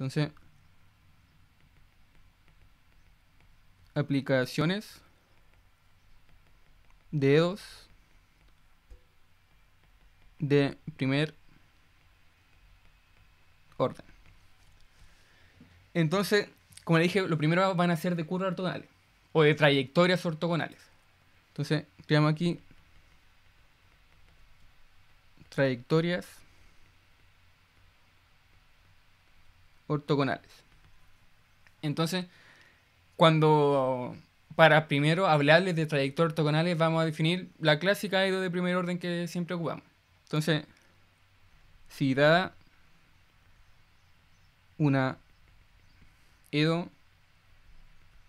Entonces, aplicaciones, dedos de primer orden. Entonces, como le dije, lo primero van a ser de curvas ortogonales o de trayectorias ortogonales. Entonces, creamos aquí trayectorias ortogonales. Entonces, cuando para primero hablarles de trayectoria ortogonales vamos a definir la clásica Edo de primer orden que siempre ocupamos. Entonces, si dada una EDO,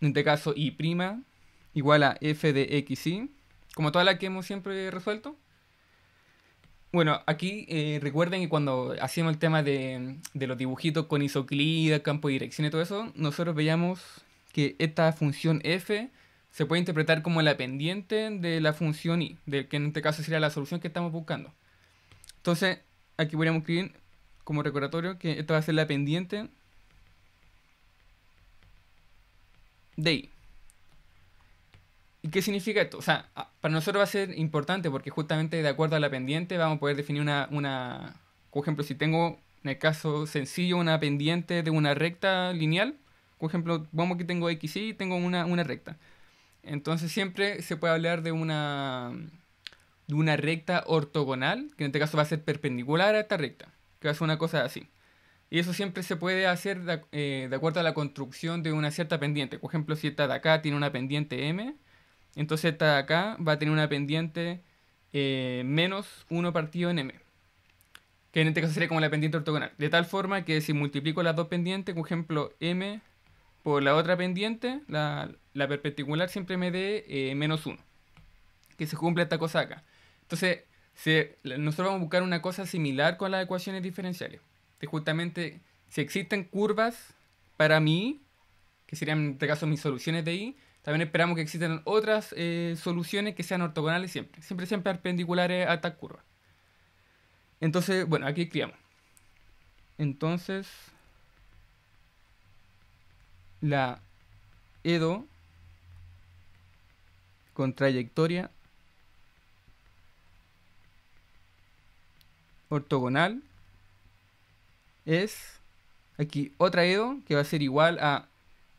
en este caso I' igual a f de xy, como toda la que hemos siempre resuelto, bueno, aquí eh, recuerden que cuando hacíamos el tema de, los dibujitos con isoclida, campo de dirección y todo eso, nosotros veíamos que esta función f se puede interpretar como la pendiente de la función y, de que en este caso sería la solución que estamos buscando. Entonces, aquí podríamos escribir como recordatorio que esta va a ser la pendiente de i. ¿Y qué significa esto? O sea, ah, para nosotros va a ser importante porque justamente de acuerdo a la pendiente vamos a poder definir una, una por ejemplo, si tengo en el caso sencillo una pendiente de una recta lineal, por ejemplo, vamos que tengo x y tengo una, una recta. Entonces siempre se puede hablar de una, de una recta ortogonal, que en este caso va a ser perpendicular a esta recta, que va a ser una cosa así. Y eso siempre se puede hacer de, eh, de acuerdo a la construcción de una cierta pendiente. Por ejemplo, si esta de acá tiene una pendiente m, entonces esta de acá va a tener una pendiente eh, menos 1 partido en m. Que en este caso sería como la pendiente ortogonal. De tal forma que si multiplico las dos pendientes, por ejemplo, m por la otra pendiente, la, perpendicular siempre me dé eh, menos 1. Que se cumple esta cosa acá. Entonces, nosotros vamos a buscar una cosa similar con las ecuaciones diferenciales. Que justamente, si existen curvas para mi, que serían en este caso mis soluciones de i, también esperamos que existan otras eh, soluciones que sean ortogonales siempre, siempre, siempre perpendiculares a esta curva. Entonces, bueno, aquí criamos. Entonces, la EDO con trayectoria ortogonal es aquí otra EDO que va a ser igual a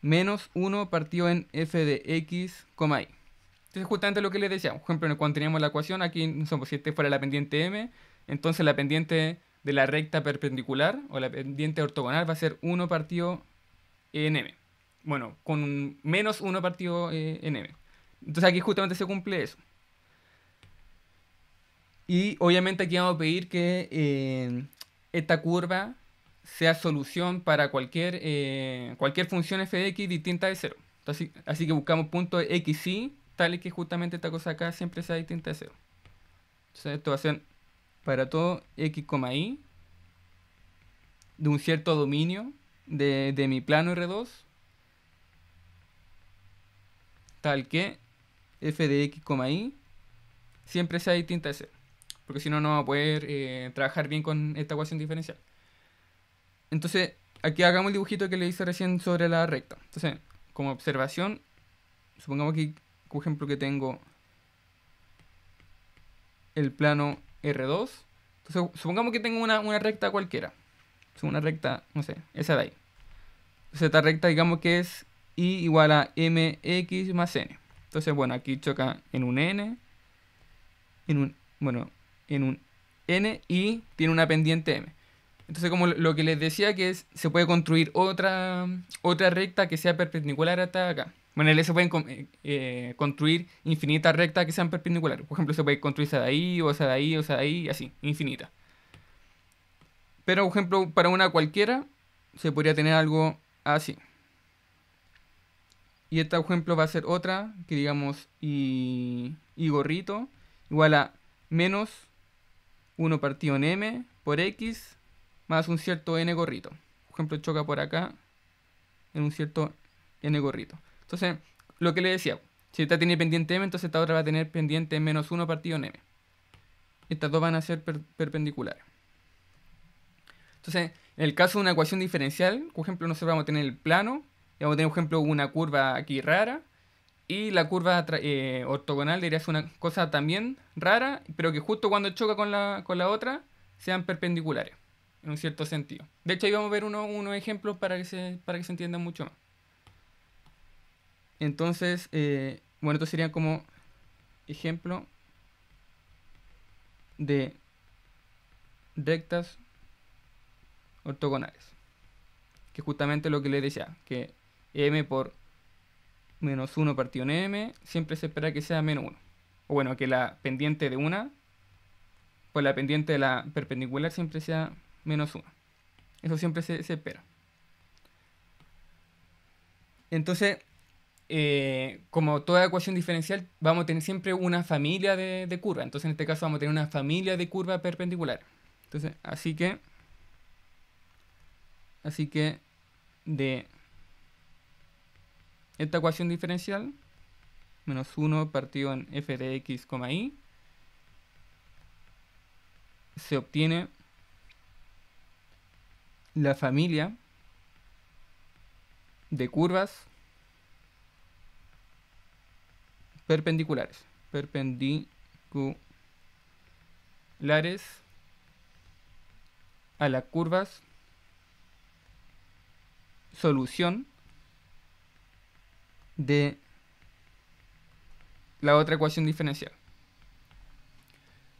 menos 1 partido en f de x, y. Entonces justamente lo que les decía, por ejemplo, cuando teníamos la ecuación, aquí, somos, si este fuera la pendiente m, entonces la pendiente de la recta perpendicular o la pendiente ortogonal va a ser 1 partido en m. Bueno, con menos 1 partido eh, en m. Entonces aquí justamente se cumple eso. Y obviamente aquí vamos a pedir que eh, esta curva sea solución para cualquier, eh, cualquier función x distinta de 0. así que buscamos punto x y tal y que justamente esta cosa acá siempre sea distinta de 0. Entonces, esto va a ser para todo x, y de un cierto dominio de, mi plano R2, tal que f de x, y siempre sea distinta de 0. Porque si no, no va a poder eh, trabajar bien con esta ecuación diferencial. Entonces, aquí hagamos el dibujito que le hice recién sobre la recta. Entonces, como observación, supongamos que, por ejemplo, que tengo el plano R2. Entonces, supongamos que tengo una, recta cualquiera. Es una recta, no sé, esa de ahí. Entonces, esta recta, digamos que es Y igual a MX más N. Entonces, bueno, aquí choca en un N, en un, bueno, en un N y tiene una pendiente M. Entonces, como lo que les decía, que es, se puede construir otra, otra recta que sea perpendicular hasta acá. Bueno, en se pueden eh, eh, construir infinitas rectas que sean perpendiculares. Por ejemplo, se puede construir esa de ahí, o esa de ahí, o esa de ahí, así, infinita. Pero, por ejemplo, para una cualquiera, se podría tener algo así. Y este ejemplo va a ser otra, que digamos, y, y gorrito, igual a menos 1 partido en m por x más un cierto n gorrito. Por ejemplo, choca por acá en un cierto n gorrito. Entonces, lo que le decía, si esta tiene pendiente m, entonces esta otra va a tener pendiente menos 1 partido en m. Estas dos van a ser perpendiculares. Entonces, en el caso de una ecuación diferencial, por ejemplo, nosotros vamos a tener el plano, y vamos a tener, por ejemplo, una curva aquí rara, y la curva eh, ortogonal diría, es una cosa también rara, pero que justo cuando choca con la otra, sean perpendiculares en un cierto sentido. De hecho, ahí vamos a ver uno, unos ejemplos para que, se, para que se entienda mucho más. Entonces, eh, bueno, esto sería como ejemplo de rectas ortogonales. Que justamente lo que les decía, que m por menos 1 partido en m siempre se espera que sea menos 1. O bueno, que la pendiente de una, pues la pendiente de la perpendicular siempre sea menos 1. Eso siempre se, espera. Entonces, eh, como toda ecuación diferencial, vamos a tener siempre una familia de, curvas. Entonces, en este caso, vamos a tener una familia de curvas Perpendicular Entonces, así que. Así que de esta ecuación diferencial, menos 1 partido en f de x, y, se obtiene la familia de curvas perpendiculares. Perpendiculares a las curvas solución de la otra ecuación diferencial.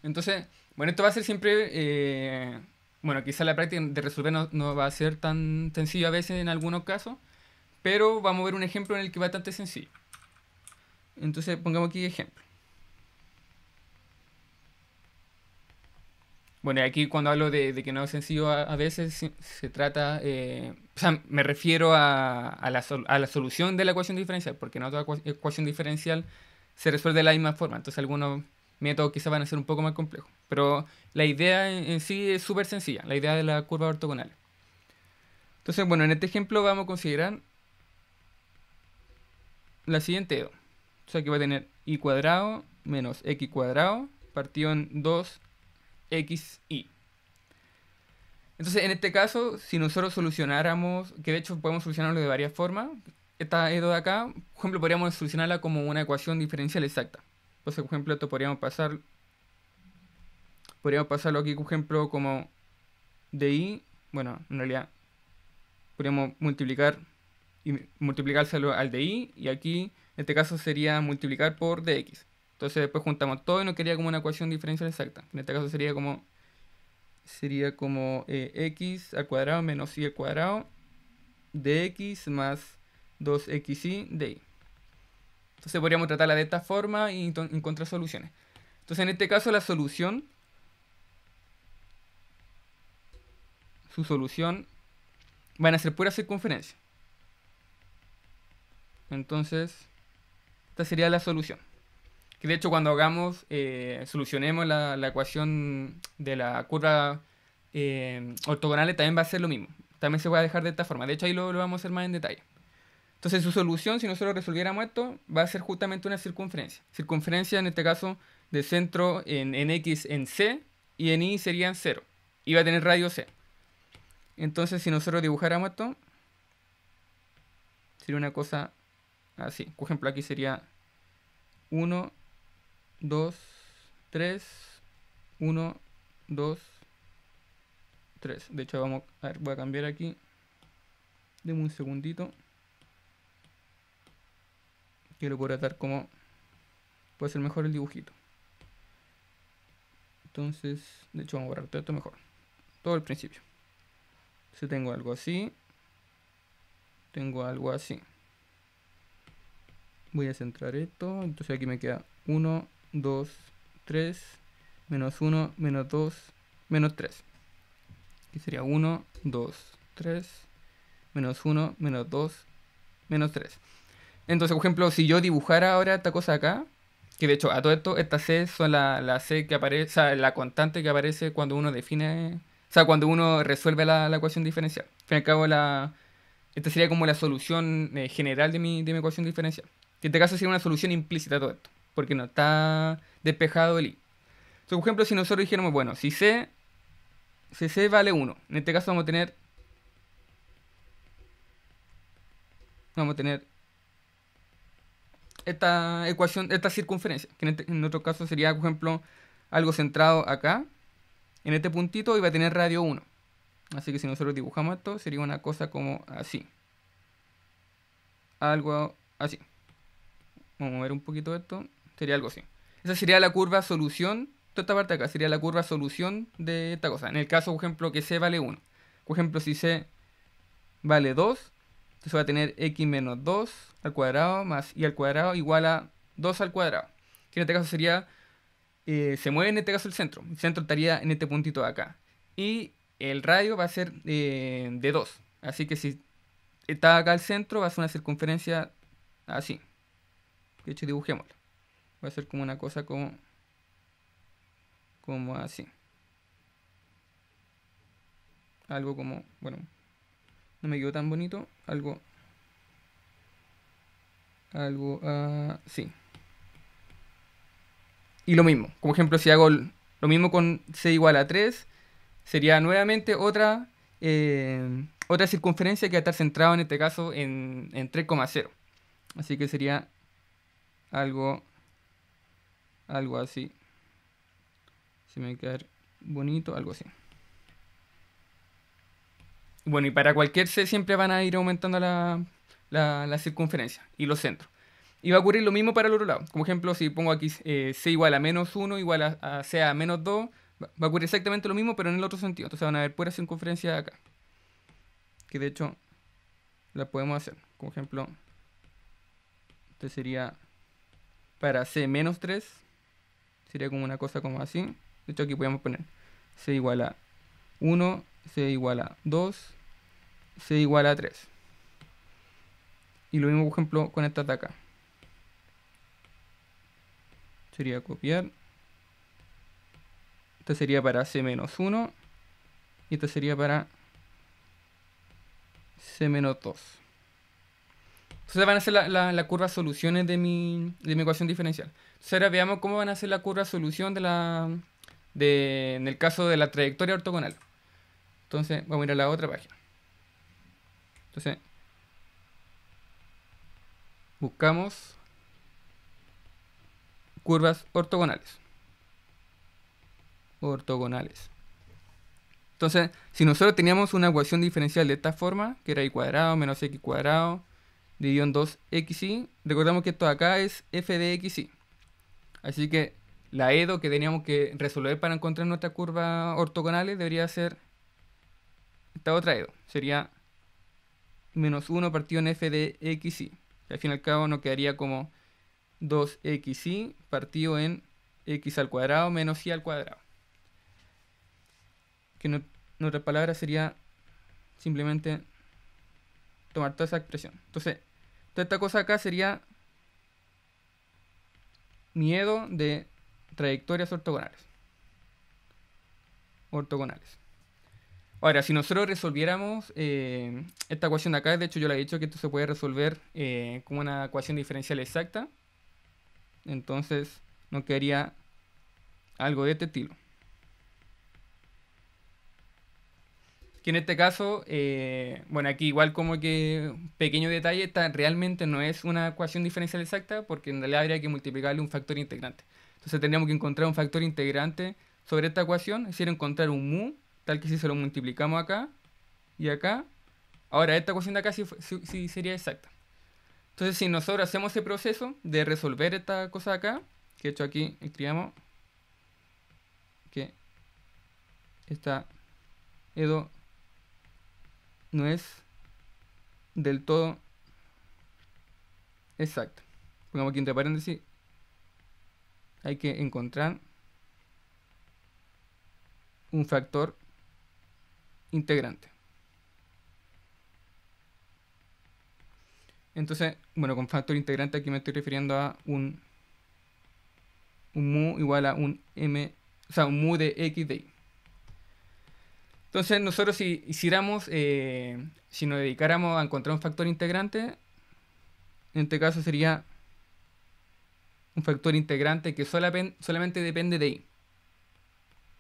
Entonces, bueno, esto va a ser siempre eh, bueno, quizá la práctica de resolver no, va a ser tan sencillo a veces en algunos casos, pero vamos a ver un ejemplo en el que va bastante sencillo. Entonces pongamos aquí ejemplo. Bueno, aquí cuando hablo de, que no es sencillo, a, veces se, trata, eh, o sea, me refiero a, a, la a, la solución de la ecuación diferencial, porque no toda ecuación diferencial se resuelve de la misma forma, entonces algunos métodos quizá van a ser un poco más complejos. Pero la idea en, sí es súper sencilla, la idea de la curva ortogonal. Entonces, bueno, en este ejemplo vamos a considerar la siguiente edo. O sea, que va a tener y cuadrado menos x cuadrado partido en 2xy. Entonces, en este caso, si nosotros solucionáramos, que de hecho podemos solucionarlo de varias formas, esta EDO de acá, por ejemplo, podríamos solucionarla como una ecuación diferencial exacta. Entonces, por ejemplo, esto podríamos pasar podríamos pasarlo aquí, por ejemplo, como de i, bueno, en realidad podríamos multiplicar y multiplicárselo al de i y aquí en este caso sería multiplicar por dx. Entonces después juntamos todo y nos quería como una ecuación diferencial exacta. En este caso sería como sería como eh, x al cuadrado menos y al cuadrado de x más 2xy de Entonces podríamos tratarla de esta forma y encontrar soluciones. Entonces en este caso la solución su solución van a ser pura circunferencia. Entonces, esta sería la solución. Que de hecho cuando hagamos, eh, solucionemos la, ecuación de la curva eh, ortogonal también va a ser lo mismo. También se va a dejar de esta forma. De hecho ahí lo, vamos a hacer más en detalle. Entonces su solución, si nosotros resolviéramos esto, va a ser justamente una circunferencia. Circunferencia en este caso de centro en, X en C y en Y serían 0. Y va a tener radio C. Entonces, si nosotros dibujáramos esto, sería una cosa así. Por ejemplo, aquí sería 1, 2, 3, 1, 2, 3. De hecho, vamos a ver, voy a cambiar aquí. Deme un segundito. Que lo como puede ser mejor el dibujito. Entonces, de hecho, vamos a borrar todo esto mejor. Todo el principio. Si tengo algo así. Tengo algo así. Voy a centrar esto. Entonces aquí me queda 1, 2, 3, menos 1, menos 2, menos 3. Aquí sería 1, 2, 3, menos 1, menos 2, menos 3. Entonces, por ejemplo, si yo dibujara ahora esta cosa acá, que de hecho a todo esto, Estas C son la, la C que aparece, o sea, la constante que aparece cuando uno define o sea, cuando uno resuelve la, ecuación diferencial. Al fin al cabo, esta sería como la solución eh, general de mi, de mi ecuación diferencial. en este caso sería una solución implícita a todo esto, porque no está despejado el i. por ejemplo, si nosotros dijéramos, bueno, si c, si c vale 1, en este caso vamos a tener... Vamos a tener esta ecuación, esta circunferencia, que en, este, en otro caso sería, por ejemplo, algo centrado acá, en este puntito iba a tener radio 1. Así que si nosotros dibujamos esto, sería una cosa como así. Algo así. Vamos a mover un poquito esto. Sería algo así. Esa sería la curva solución. Toda esta parte de acá sería la curva solución de esta cosa. En el caso, por ejemplo, que C vale 1. Por ejemplo, si C vale 2, entonces va a tener x menos 2 al cuadrado más y al cuadrado igual a 2 al cuadrado. Que en este caso sería eh, se mueve en este caso el centro. El centro estaría en este puntito de acá. Y el radio va a ser eh, de 2. Así que si está acá el centro, va a ser una circunferencia así. De hecho, dibujémoslo. Va a ser como una cosa como, como así. Algo como, bueno, no me quedó tan bonito. Algo, algo así. Y lo mismo, como ejemplo, si hago lo mismo con C igual a 3, sería nuevamente otra, eh, otra circunferencia que va a estar centrada en este caso en, 3,0. Así que sería algo, algo así. si me va a quedar bonito, algo así. Bueno, y para cualquier C siempre van a ir aumentando la circunferencia y los centros. Y va a ocurrir lo mismo para el otro lado. Como ejemplo, si pongo aquí eh, C igual a menos 1 igual a, C a menos 2, va a ocurrir exactamente lo mismo, pero en el otro sentido. Entonces van a haber puras circunferencias acá. Que de hecho la podemos hacer. Como ejemplo, este sería para C menos 3. Sería como una cosa como así. De hecho aquí podemos poner C igual a 1, C igual a 2, C igual a 3. Y lo mismo, por ejemplo, con esta de acá. Sería copiar. Esta sería para C-1. Y esta sería para C-2. Entonces van a ser la, la, curva soluciones de mi, de mi, ecuación diferencial. Entonces ahora veamos cómo van a ser la curva solución de la, de, en el caso de la trayectoria ortogonal. Entonces vamos a ir a la otra página. Entonces buscamos curvas ortogonales. Ortogonales. Entonces, si nosotros teníamos una ecuación diferencial de esta forma, que era y cuadrado menos x cuadrado dividido en 2xy, Recordemos que esto acá es f de xy. Así que la EDO que teníamos que resolver para encontrar nuestra curva ortogonales debería ser esta otra EDO. Sería menos 1 partido en f de xy. al fin y al cabo nos quedaría como 2xy partido en x al cuadrado menos y al cuadrado. Que nuestra palabra sería simplemente tomar toda esa expresión. Entonces, toda esta cosa acá sería miedo de trayectorias ortogonales. Ortogonales. Ahora, si nosotros resolviéramos eh, esta ecuación de acá, de hecho yo le he dicho que esto se puede resolver eh, como una ecuación diferencial exacta. Entonces no quería algo de este estilo. Que en este caso, eh, bueno, aquí igual como que pequeño detalle, esta realmente no es una ecuación diferencial exacta porque en realidad habría que multiplicarle un factor integrante. Entonces tendríamos que encontrar un factor integrante sobre esta ecuación, es decir, encontrar un mu, tal que si se lo multiplicamos acá y acá, ahora esta ecuación de acá sí sería exacta. Entonces, si nosotros hacemos ese proceso de resolver esta cosa acá, que he hecho aquí, escribimos que esta Edo no es del todo exacto. Pongamos aquí entre paréntesis, hay que encontrar un factor integrante. Entonces, bueno, con factor integrante aquí me estoy refiriendo a un, mu igual a un m, o sea, un mu de x de y. Entonces, nosotros si hiciéramos, eh, si nos dedicáramos a encontrar un factor integrante, en este caso sería un factor integrante que solamente, depende de y.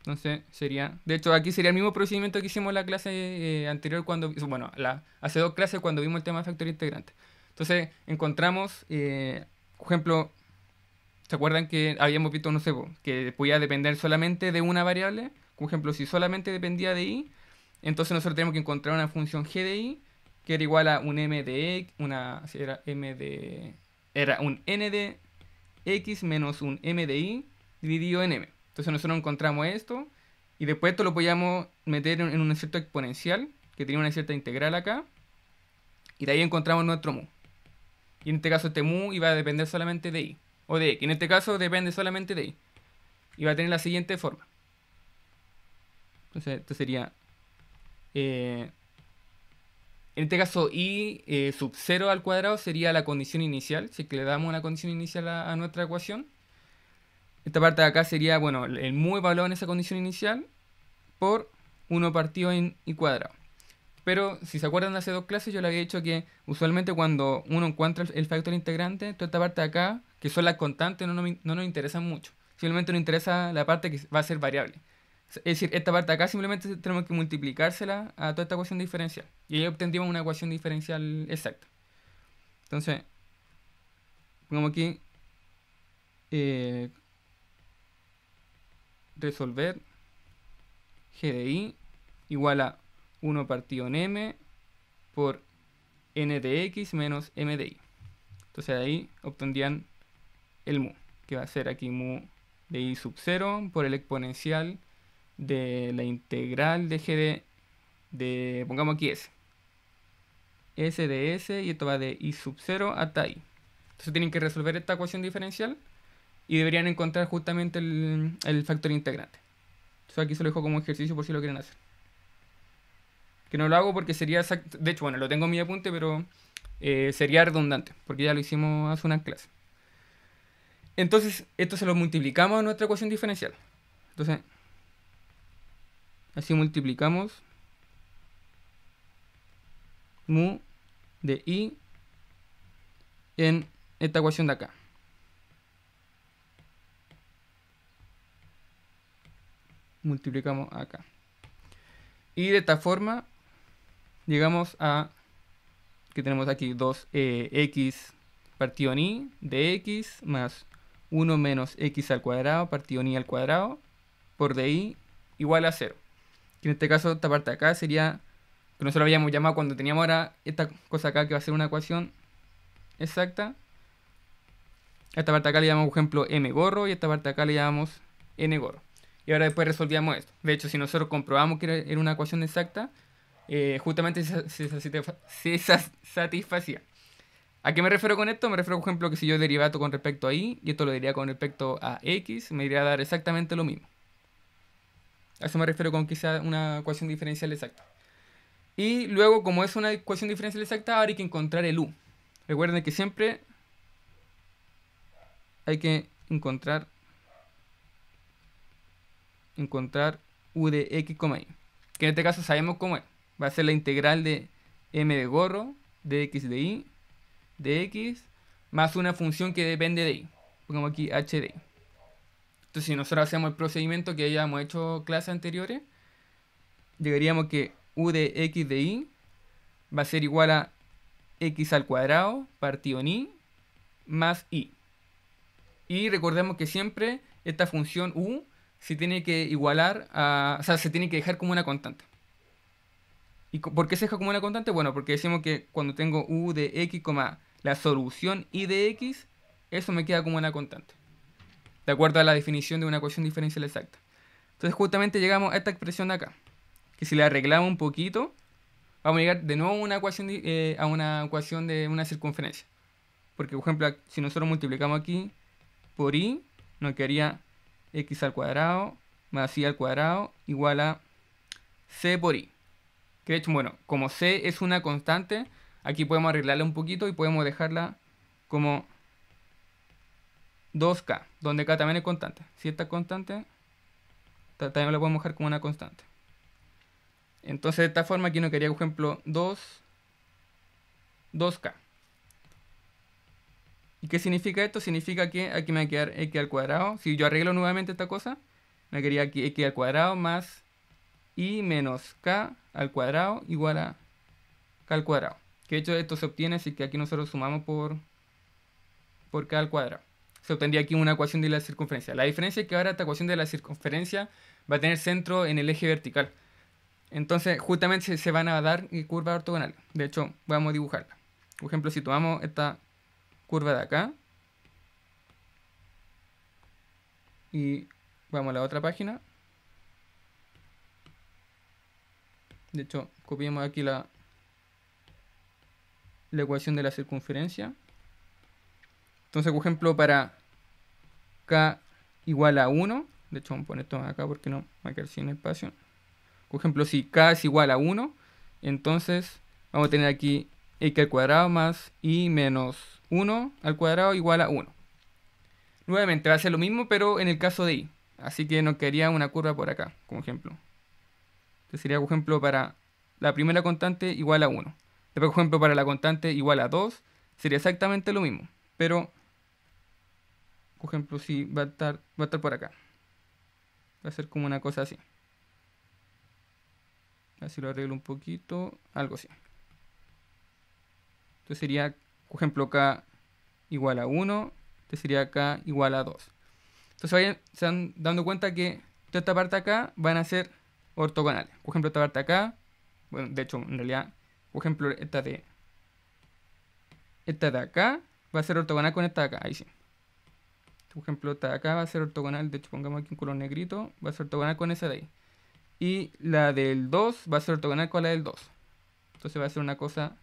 Entonces sería, de hecho aquí sería el mismo procedimiento que hicimos la clase eh, anterior cuando, bueno, la, hace dos clases cuando vimos el tema de factor integrante. Entonces encontramos, eh, por ejemplo, ¿se acuerdan que habíamos visto, no sé, que podía depender solamente de una variable? Por ejemplo, si solamente dependía de i, entonces nosotros tenemos que encontrar una función g de i que era igual a un m de x, una, si era m era un n de x menos un m de i dividido en m. Entonces nosotros encontramos esto y después esto lo podíamos meter en, un cierto exponencial que tenía una cierta integral acá y de ahí encontramos nuestro mu. Y en este caso este mu iba a depender solamente de i. O de x. en este caso depende solamente de i. Y va a tener la siguiente forma. Entonces esto sería... Eh, en este caso i eh, sub 0 al cuadrado sería la condición inicial. Si que le damos una condición inicial a, a nuestra ecuación. Esta parte de acá sería, bueno, el mu evaluado en esa condición inicial por 1 partido en i cuadrado. Pero si se acuerdan, de hace dos clases yo le había dicho que usualmente cuando uno encuentra el, factor integrante, toda esta parte de acá, que son las constantes, no, nos interesa mucho. Simplemente nos interesa la parte que va a ser variable. Es decir, esta parte de acá simplemente tenemos que multiplicársela a toda esta ecuación diferencial. Y ahí obtendríamos una ecuación diferencial exacta. Entonces, pongamos aquí eh, resolver i igual a 1 partido en m por n de x menos m de y. Entonces ahí obtendrían el mu, que va a ser aquí mu de i sub 0 por el exponencial de la integral de g de, pongamos aquí s. s de s y esto va de i sub 0 hasta i. Entonces tienen que resolver esta ecuación diferencial y deberían encontrar justamente el, el factor integrante. Entonces aquí se lo dejo como ejercicio por si lo quieren hacer que no lo hago porque sería De hecho, bueno, lo tengo en mi apunte, pero eh, sería redundante, porque ya lo hicimos hace una clase. Entonces, esto se lo multiplicamos en nuestra ecuación diferencial. Entonces, así multiplicamos mu de i en esta ecuación de acá. Multiplicamos acá. Y de esta forma llegamos a que tenemos aquí 2x eh, partido en i de x más 1 menos x al cuadrado partido en i al cuadrado por de di igual a 0. Que en este caso esta parte de acá sería, que nosotros habíamos llamado cuando teníamos ahora esta cosa acá que va a ser una ecuación exacta. esta parte de acá le llamamos, por ejemplo, m gorro y esta parte de acá le llamamos n gorro. Y ahora después resolvíamos esto. De hecho, si nosotros comprobamos que era una ecuación exacta, eh, justamente se, satisfacía. ¿A qué me refiero con esto? Me refiero, por ejemplo, que si yo derivato con respecto a y, y esto lo diría con respecto a x, me iría a dar exactamente lo mismo. A eso me refiero con quizá una ecuación diferencial exacta. Y luego, como es una ecuación diferencial exacta, ahora hay que encontrar el u. Recuerden que siempre hay que encontrar encontrar u de x, y. Que en este caso sabemos cómo es va a ser la integral de m de gorro de x de i de x más una función que depende de i Pongamos aquí h de y. Entonces, si nosotros hacemos el procedimiento que ya hemos hecho clases anteriores, llegaríamos que u de x de i va a ser igual a x al cuadrado partido en y más y. Y recordemos que siempre esta función u se tiene que igualar a, o sea, se tiene que dejar como una constante. ¿Y por qué se deja como una constante? Bueno, porque decimos que cuando tengo u de x, la solución y de x, eso me queda como una constante. De acuerdo a la definición de una ecuación diferencial exacta. Entonces justamente llegamos a esta expresión de acá. Que si la arreglamos un poquito, vamos a llegar de nuevo a una ecuación, eh, a una ecuación de una circunferencia. Porque, por ejemplo, si nosotros multiplicamos aquí por y, nos quedaría x al cuadrado más y al cuadrado igual a c por y. Que bueno, como C es una constante, aquí podemos arreglarla un poquito y podemos dejarla como 2K, donde K también es constante. Si esta constante, también la podemos dejar como una constante. Entonces, de esta forma, aquí nos quería, por ejemplo, 2, 2K. ¿Y qué significa esto? Significa que aquí me va a quedar x al cuadrado. Si yo arreglo nuevamente esta cosa, me quedaría aquí x al cuadrado más y menos k al cuadrado igual a k al cuadrado. Que de hecho esto se obtiene si que aquí nosotros sumamos por, por k al cuadrado. Se obtendría aquí una ecuación de la circunferencia. La diferencia es que ahora esta ecuación de la circunferencia va a tener centro en el eje vertical. Entonces justamente se van a dar curvas ortogonales. De hecho, vamos a dibujarla. Por ejemplo, si tomamos esta curva de acá y vamos a la otra página De hecho, copiamos aquí la, ecuación de la circunferencia. Entonces, por ejemplo, para K igual a 1, de hecho, vamos a poner esto acá porque no va a quedar sin espacio. Por ejemplo, si K es igual a 1, entonces vamos a tener aquí x al cuadrado más y menos 1 al cuadrado igual a 1. Nuevamente va a ser lo mismo, pero en el caso de y. Así que nos quedaría una curva por acá, como ejemplo sería, por ejemplo, para la primera constante igual a 1. Después, por ejemplo, para la constante igual a 2, sería exactamente lo mismo, pero, por ejemplo, si va a estar, va a estar por acá. Va a ser como una cosa así. Así lo arreglo un poquito, algo así. Entonces sería, por ejemplo, k igual a 1, entonces sería k igual a 2. Entonces vayan, se están dando cuenta que toda esta parte acá van a ser ortogonal. Por ejemplo, esta parte acá, bueno, de hecho, en realidad, por ejemplo, esta de esta de acá va a ser ortogonal con esta de acá, ahí sí. Por ejemplo, esta de acá va a ser ortogonal, de hecho, pongamos aquí un color negrito, va a ser ortogonal con esa de ahí. Y la del 2 va a ser ortogonal con la del 2. Entonces va a ser una cosa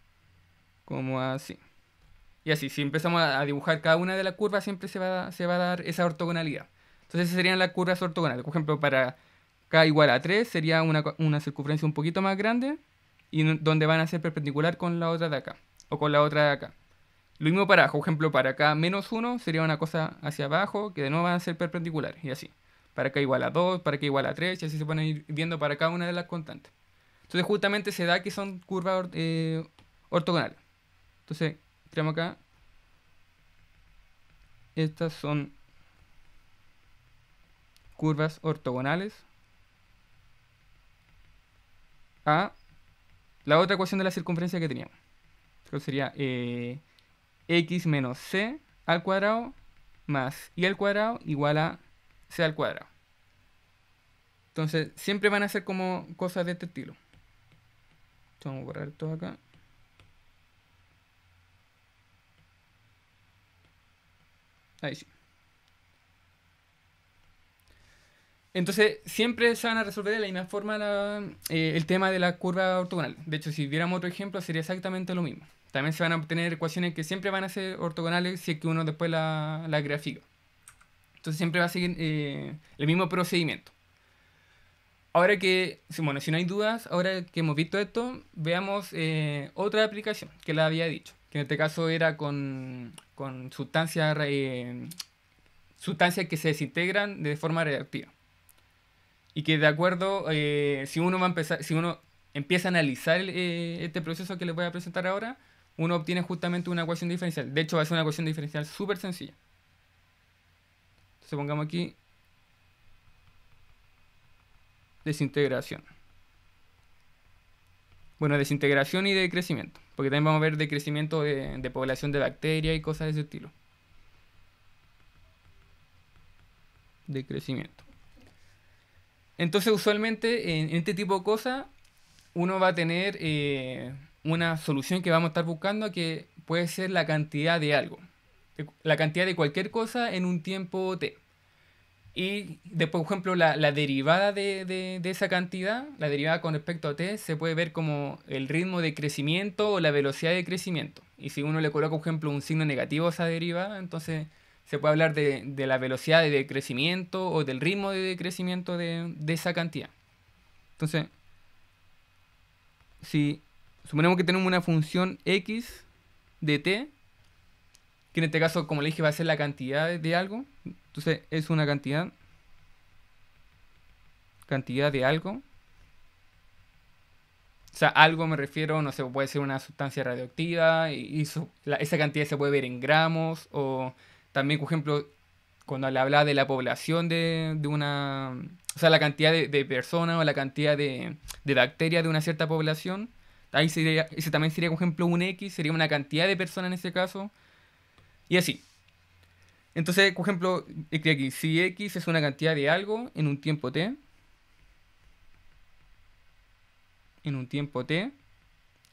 como así. Y así, si empezamos a dibujar cada una de las curvas, siempre se se va a dar esa ortogonalidad. Entonces esas serían las curvas ortogonales. Por ejemplo, para K igual a 3 sería una, circunferencia un poquito más grande y donde van a ser perpendicular con la otra de acá o con la otra de acá. Lo mismo para, por ejemplo, para acá menos 1 sería una cosa hacia abajo que de nuevo van a ser perpendiculares y así. Para acá igual a 2, para acá igual a 3 y así se van a ir viendo para cada una de las constantes. Entonces justamente se da que son curvas eh, ortogonales. Entonces, tenemos acá. Estas son curvas ortogonales a la otra ecuación de la circunferencia que teníamos. Entonces sería eh, x menos c al cuadrado más y al cuadrado igual a c al cuadrado. Entonces siempre van a ser como cosas de este estilo. vamos a borrar todo acá. Ahí sí. Entonces, siempre se van a resolver de la misma forma eh, el tema de la curva ortogonal. De hecho, si viéramos otro ejemplo, sería exactamente lo mismo. También se van a obtener ecuaciones que siempre van a ser ortogonales si es que uno después la, la grafica. Entonces, siempre va a seguir eh, el mismo procedimiento. Ahora que, bueno, si no hay dudas, ahora que hemos visto esto, veamos eh, otra aplicación que la había dicho, que en este caso era con, con sustancias, sustancias que se desintegran de forma reactiva y que de acuerdo, eh, si uno va a empezar, si uno empieza a analizar eh, este proceso que les voy a presentar ahora, uno obtiene justamente una ecuación diferencial. De hecho, va a ser una ecuación diferencial súper sencilla. Entonces pongamos aquí desintegración. Bueno, desintegración y decrecimiento, porque también vamos a ver decrecimiento de, de población de bacterias y cosas de ese estilo. crecimiento entonces, usualmente en, este tipo de cosas, uno va a tener eh, una solución que vamos a estar buscando que puede ser la cantidad de algo, la cantidad de cualquier cosa en un tiempo t. Y después, por ejemplo, la, derivada de, de, esa cantidad, la derivada con respecto a t, se puede ver como el ritmo de crecimiento o la velocidad de crecimiento. Y si uno le coloca, por ejemplo, un signo negativo a esa derivada, entonces se puede hablar de, la velocidad de crecimiento o del ritmo de crecimiento de, esa cantidad. Entonces, si suponemos que tenemos una función x de t, que en este caso, como le dije, va a ser la cantidad de algo, entonces es una cantidad, cantidad de algo, o sea, algo me refiero, no sé, puede ser una sustancia radioactiva y, esa cantidad se puede ver en gramos o también, por ejemplo, cuando le habla de la población de, una... O sea, la cantidad de, personas o la cantidad de, de, bacterias de una cierta población. Ahí sería, ese también sería, por ejemplo, un X, sería una cantidad de personas en este caso. Y así. Entonces, por ejemplo, aquí, si X es una cantidad de algo en un tiempo T, en un tiempo T,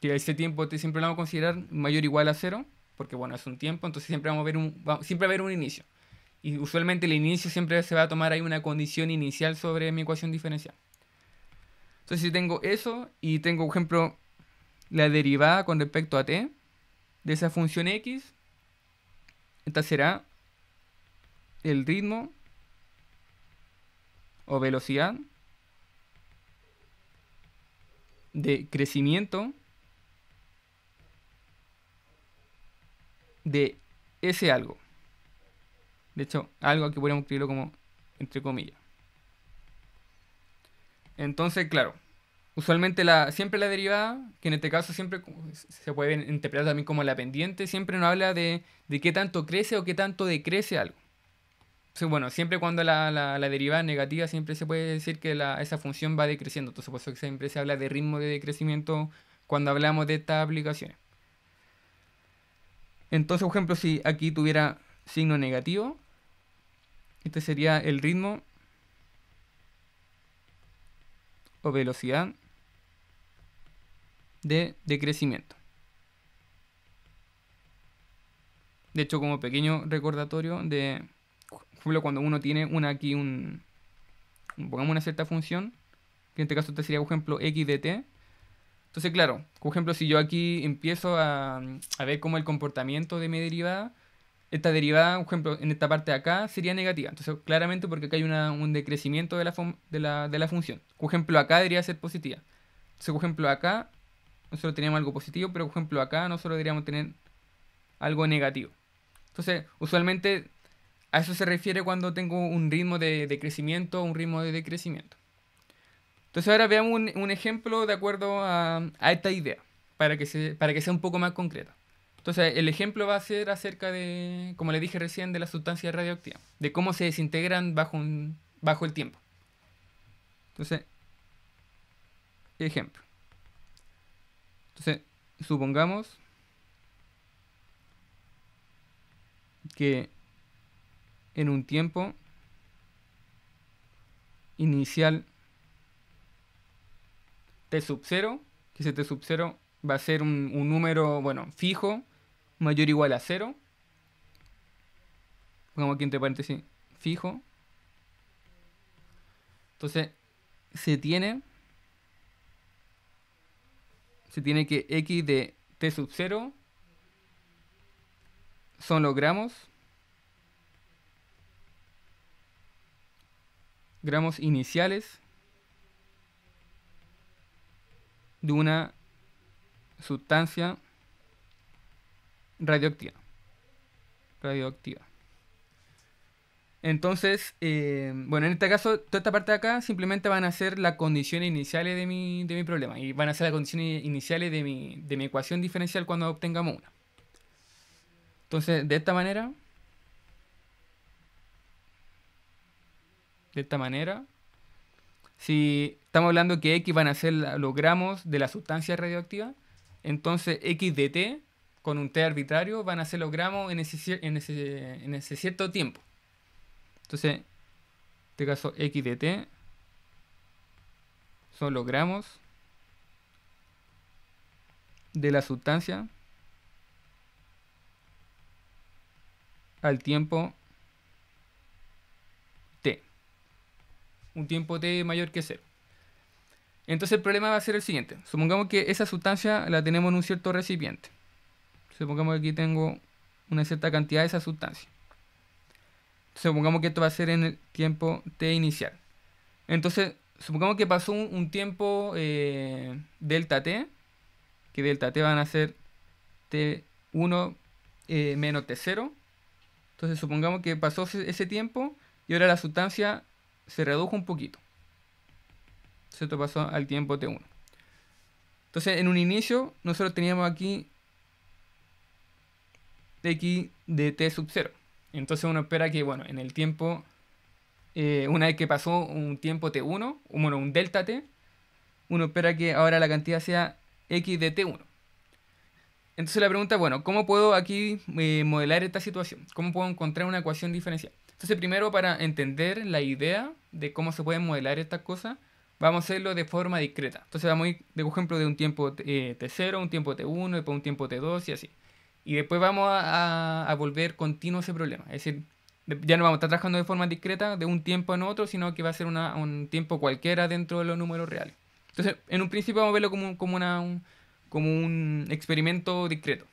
que ese tiempo T siempre lo vamos a considerar mayor o igual a cero, porque bueno, es un tiempo, entonces siempre, vamos a ver siempre va a haber un inicio. Y usualmente el inicio siempre se va a tomar ahí una condición inicial sobre mi ecuación diferencial. Entonces si tengo eso y tengo, por ejemplo, la derivada con respecto a t de esa función x, esta será el ritmo o velocidad de crecimiento de ese algo. De hecho, algo aquí podríamos escribirlo como entre comillas. Entonces, claro, usualmente la, siempre la derivada, que en este caso siempre se puede interpretar también como la pendiente, siempre nos habla de, de qué tanto crece o qué tanto decrece algo. bueno, siempre cuando la, derivada es negativa, siempre se puede decir que esa función va decreciendo. Entonces, por eso que siempre se habla de ritmo de decrecimiento cuando hablamos de estas aplicaciones. Entonces, por ejemplo, si aquí tuviera signo negativo, este sería el ritmo o velocidad de decrecimiento. De hecho, como pequeño recordatorio de, cuando uno tiene una aquí un, pongamos una cierta función, que en este caso este sería, por ejemplo, x de entonces, claro, por ejemplo, si yo aquí empiezo a, ver cómo el comportamiento de mi derivada, esta derivada, por ejemplo, en esta parte de acá sería negativa. Entonces, claramente porque acá hay un decrecimiento de la, de, la, función. Por ejemplo, acá debería ser positiva. Entonces, por ejemplo, acá nosotros teníamos algo positivo, pero por ejemplo, acá nosotros deberíamos tener algo negativo. Entonces, usualmente a eso se refiere cuando tengo un ritmo de, de crecimiento o un ritmo de decrecimiento. Entonces ahora veamos un, ejemplo de acuerdo a, esta idea, para que, se, para que sea un poco más concreto. Entonces el ejemplo va a ser acerca de, como le dije recién, de la sustancia radioactiva. de cómo se desintegran bajo, un, bajo el tiempo. Entonces, ejemplo. Entonces, supongamos que en un tiempo inicial T sub 0, que ese T sub 0 va a ser un, número, bueno, fijo, mayor o igual a 0. Pongamos aquí entre paréntesis, fijo. Entonces, se tiene, se tiene que x de t sub 0 son los gramos, gramos iniciales de una sustancia radioactiva. Radioactiva. Entonces, eh, bueno, en este caso, toda esta parte de acá simplemente van a ser las condiciones iniciales de mi, de mi problema. Y van a ser las condiciones iniciales de mi, de mi ecuación diferencial cuando obtengamos una. Entonces, de esta manera. De esta manera. Si estamos hablando que X van a ser los gramos de la sustancia radioactiva, entonces X de con un T arbitrario van a ser los gramos en ese, en ese, cierto tiempo. Entonces, en este caso X de T son los gramos de la sustancia al tiempo un tiempo t mayor que cero. Entonces el problema va a ser el siguiente. Supongamos que esa sustancia la tenemos en un cierto recipiente. Supongamos que aquí tengo una cierta cantidad de esa sustancia. Supongamos que esto va a ser en el tiempo t inicial. Entonces, supongamos que pasó un, tiempo eh, delta t, que delta t van a ser t1 eh, menos t0. Entonces supongamos que pasó ese tiempo y ahora la sustancia se redujo un poquito. Se te pasó al tiempo T1. Entonces, en un inicio, nosotros teníamos aquí X de T sub 0. Entonces uno espera que, bueno, en el tiempo, eh, una vez que pasó un tiempo T1, bueno, un delta T, uno espera que ahora la cantidad sea X de T1. Entonces la pregunta, bueno, ¿cómo puedo aquí eh, modelar esta situación? ¿Cómo puedo encontrar una ecuación diferencial? Entonces, primero para entender la idea de cómo se pueden modelar estas cosas, vamos a hacerlo de forma discreta. Entonces vamos a ir, de ejemplo, de un tiempo T0, eh, un tiempo T1, después un tiempo T2 y así. Y después vamos a, volver continuo ese problema. Es decir, ya no vamos a estar trabajando de forma discreta de un tiempo en otro, sino que va a ser un tiempo cualquiera dentro de los números reales. Entonces, en un principio vamos a verlo como, como, una, un, como un experimento discreto.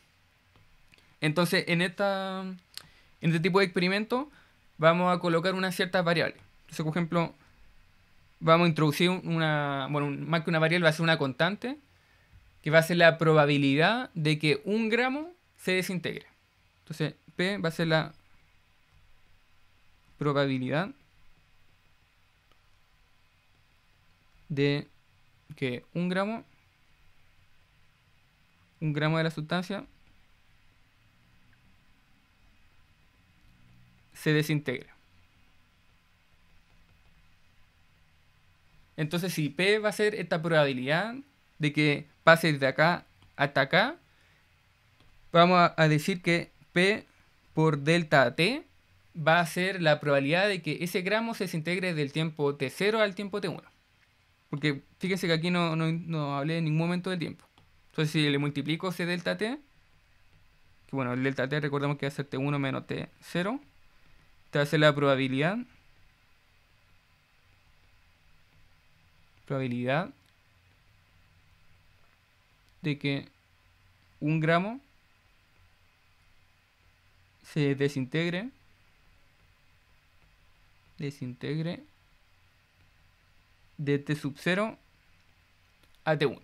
Entonces, en, esta, en este tipo de experimento vamos a colocar unas ciertas variables. Entonces, por ejemplo, vamos a introducir una, bueno, más que una variable va a ser una constante, que va a ser la probabilidad de que un gramo se desintegre. Entonces, P va a ser la probabilidad de que un gramo, un gramo de la sustancia se desintegra. Entonces, si P va a ser esta probabilidad de que pase de acá hasta acá, vamos a decir que P por delta T va a ser la probabilidad de que ese gramo se desintegre del tiempo T0 al tiempo T1. Porque fíjense que aquí no, no, hablé en ningún momento del tiempo. Entonces, si le multiplico ese delta T, que bueno, el delta T recordemos que va a ser T1 menos T0, te hace la probabilidad. Probabilidad de que un gramo se desintegre. Desintegre. De T sub 0 a T1.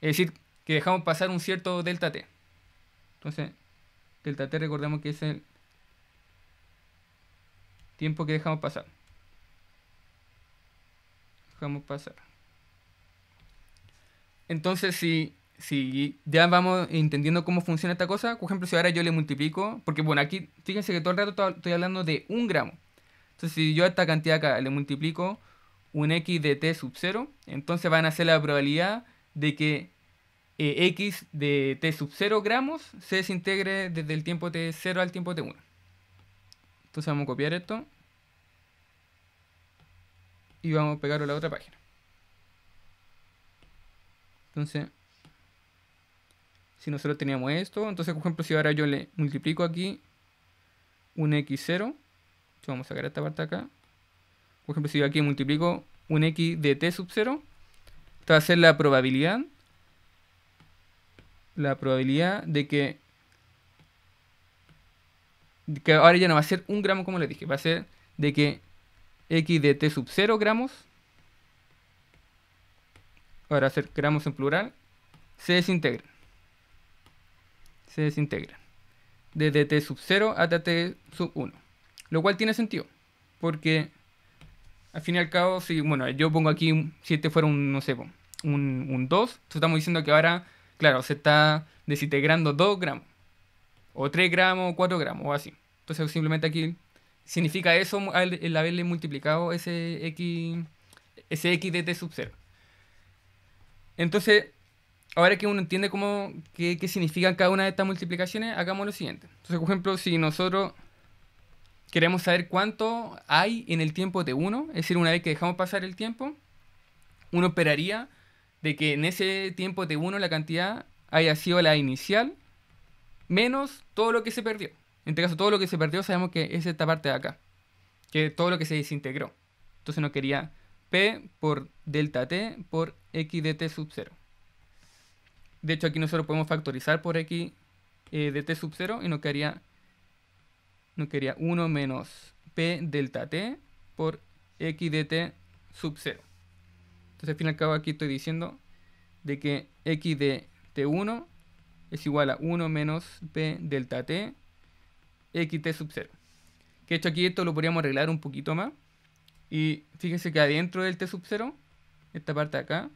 Es decir, que dejamos pasar un cierto delta T. Entonces, delta T recordemos que es el Tiempo que dejamos pasar. Dejamos pasar. Entonces, si, si ya vamos entendiendo cómo funciona esta cosa, por ejemplo, si ahora yo le multiplico, porque bueno, aquí fíjense que todo el rato estoy hablando de un gramo. Entonces, si yo a esta cantidad acá le multiplico un x de t sub 0, entonces van a ser la probabilidad de que eh, x de t sub 0 gramos se desintegre desde el tiempo t0 al tiempo t1. Entonces vamos a copiar esto. Y vamos a pegarlo a la otra página. Entonces, si nosotros teníamos esto, entonces por ejemplo si ahora yo le multiplico aquí un x0, vamos a sacar esta parte acá, por ejemplo si yo aquí multiplico un x de t sub 0, Esto va a ser la probabilidad, la probabilidad de que que ahora ya no va a ser un gramo como le dije, va a ser de que x de t sub 0 gramos, ahora va a ser gramos en plural, se desintegra Se desintegra Desde t sub 0 hasta t sub 1. Lo cual tiene sentido, porque al fin y al cabo, si, bueno, yo pongo aquí, si este fuera un, no sé, un, un 2, estamos diciendo que ahora, claro, se está desintegrando 2 gramos o 3 gramos, 4 gramos, o así. Entonces simplemente aquí significa eso el haberle multiplicado ese X, ese X de T sub 0. Entonces, ahora que uno entiende cómo, qué, qué significan cada una de estas multiplicaciones, hagamos lo siguiente. Entonces, por ejemplo, si nosotros queremos saber cuánto hay en el tiempo t 1, es decir, una vez que dejamos pasar el tiempo, uno esperaría de que en ese tiempo t 1 la cantidad haya sido la inicial menos todo lo que se perdió. En este caso, todo lo que se perdió sabemos que es esta parte de acá, que todo lo que se desintegró. Entonces no quería P por delta T por X de T sub 0. De hecho, aquí nosotros podemos factorizar por X eh, de T sub 0 y no quería no quería 1 menos P delta T por X de T sub 0. Entonces, al fin y al cabo, aquí estoy diciendo de que X de T1 es igual a 1 menos P delta T x t sub 0. Que de hecho aquí esto lo podríamos arreglar un poquito más. Y fíjense que adentro del T sub 0, esta parte de acá,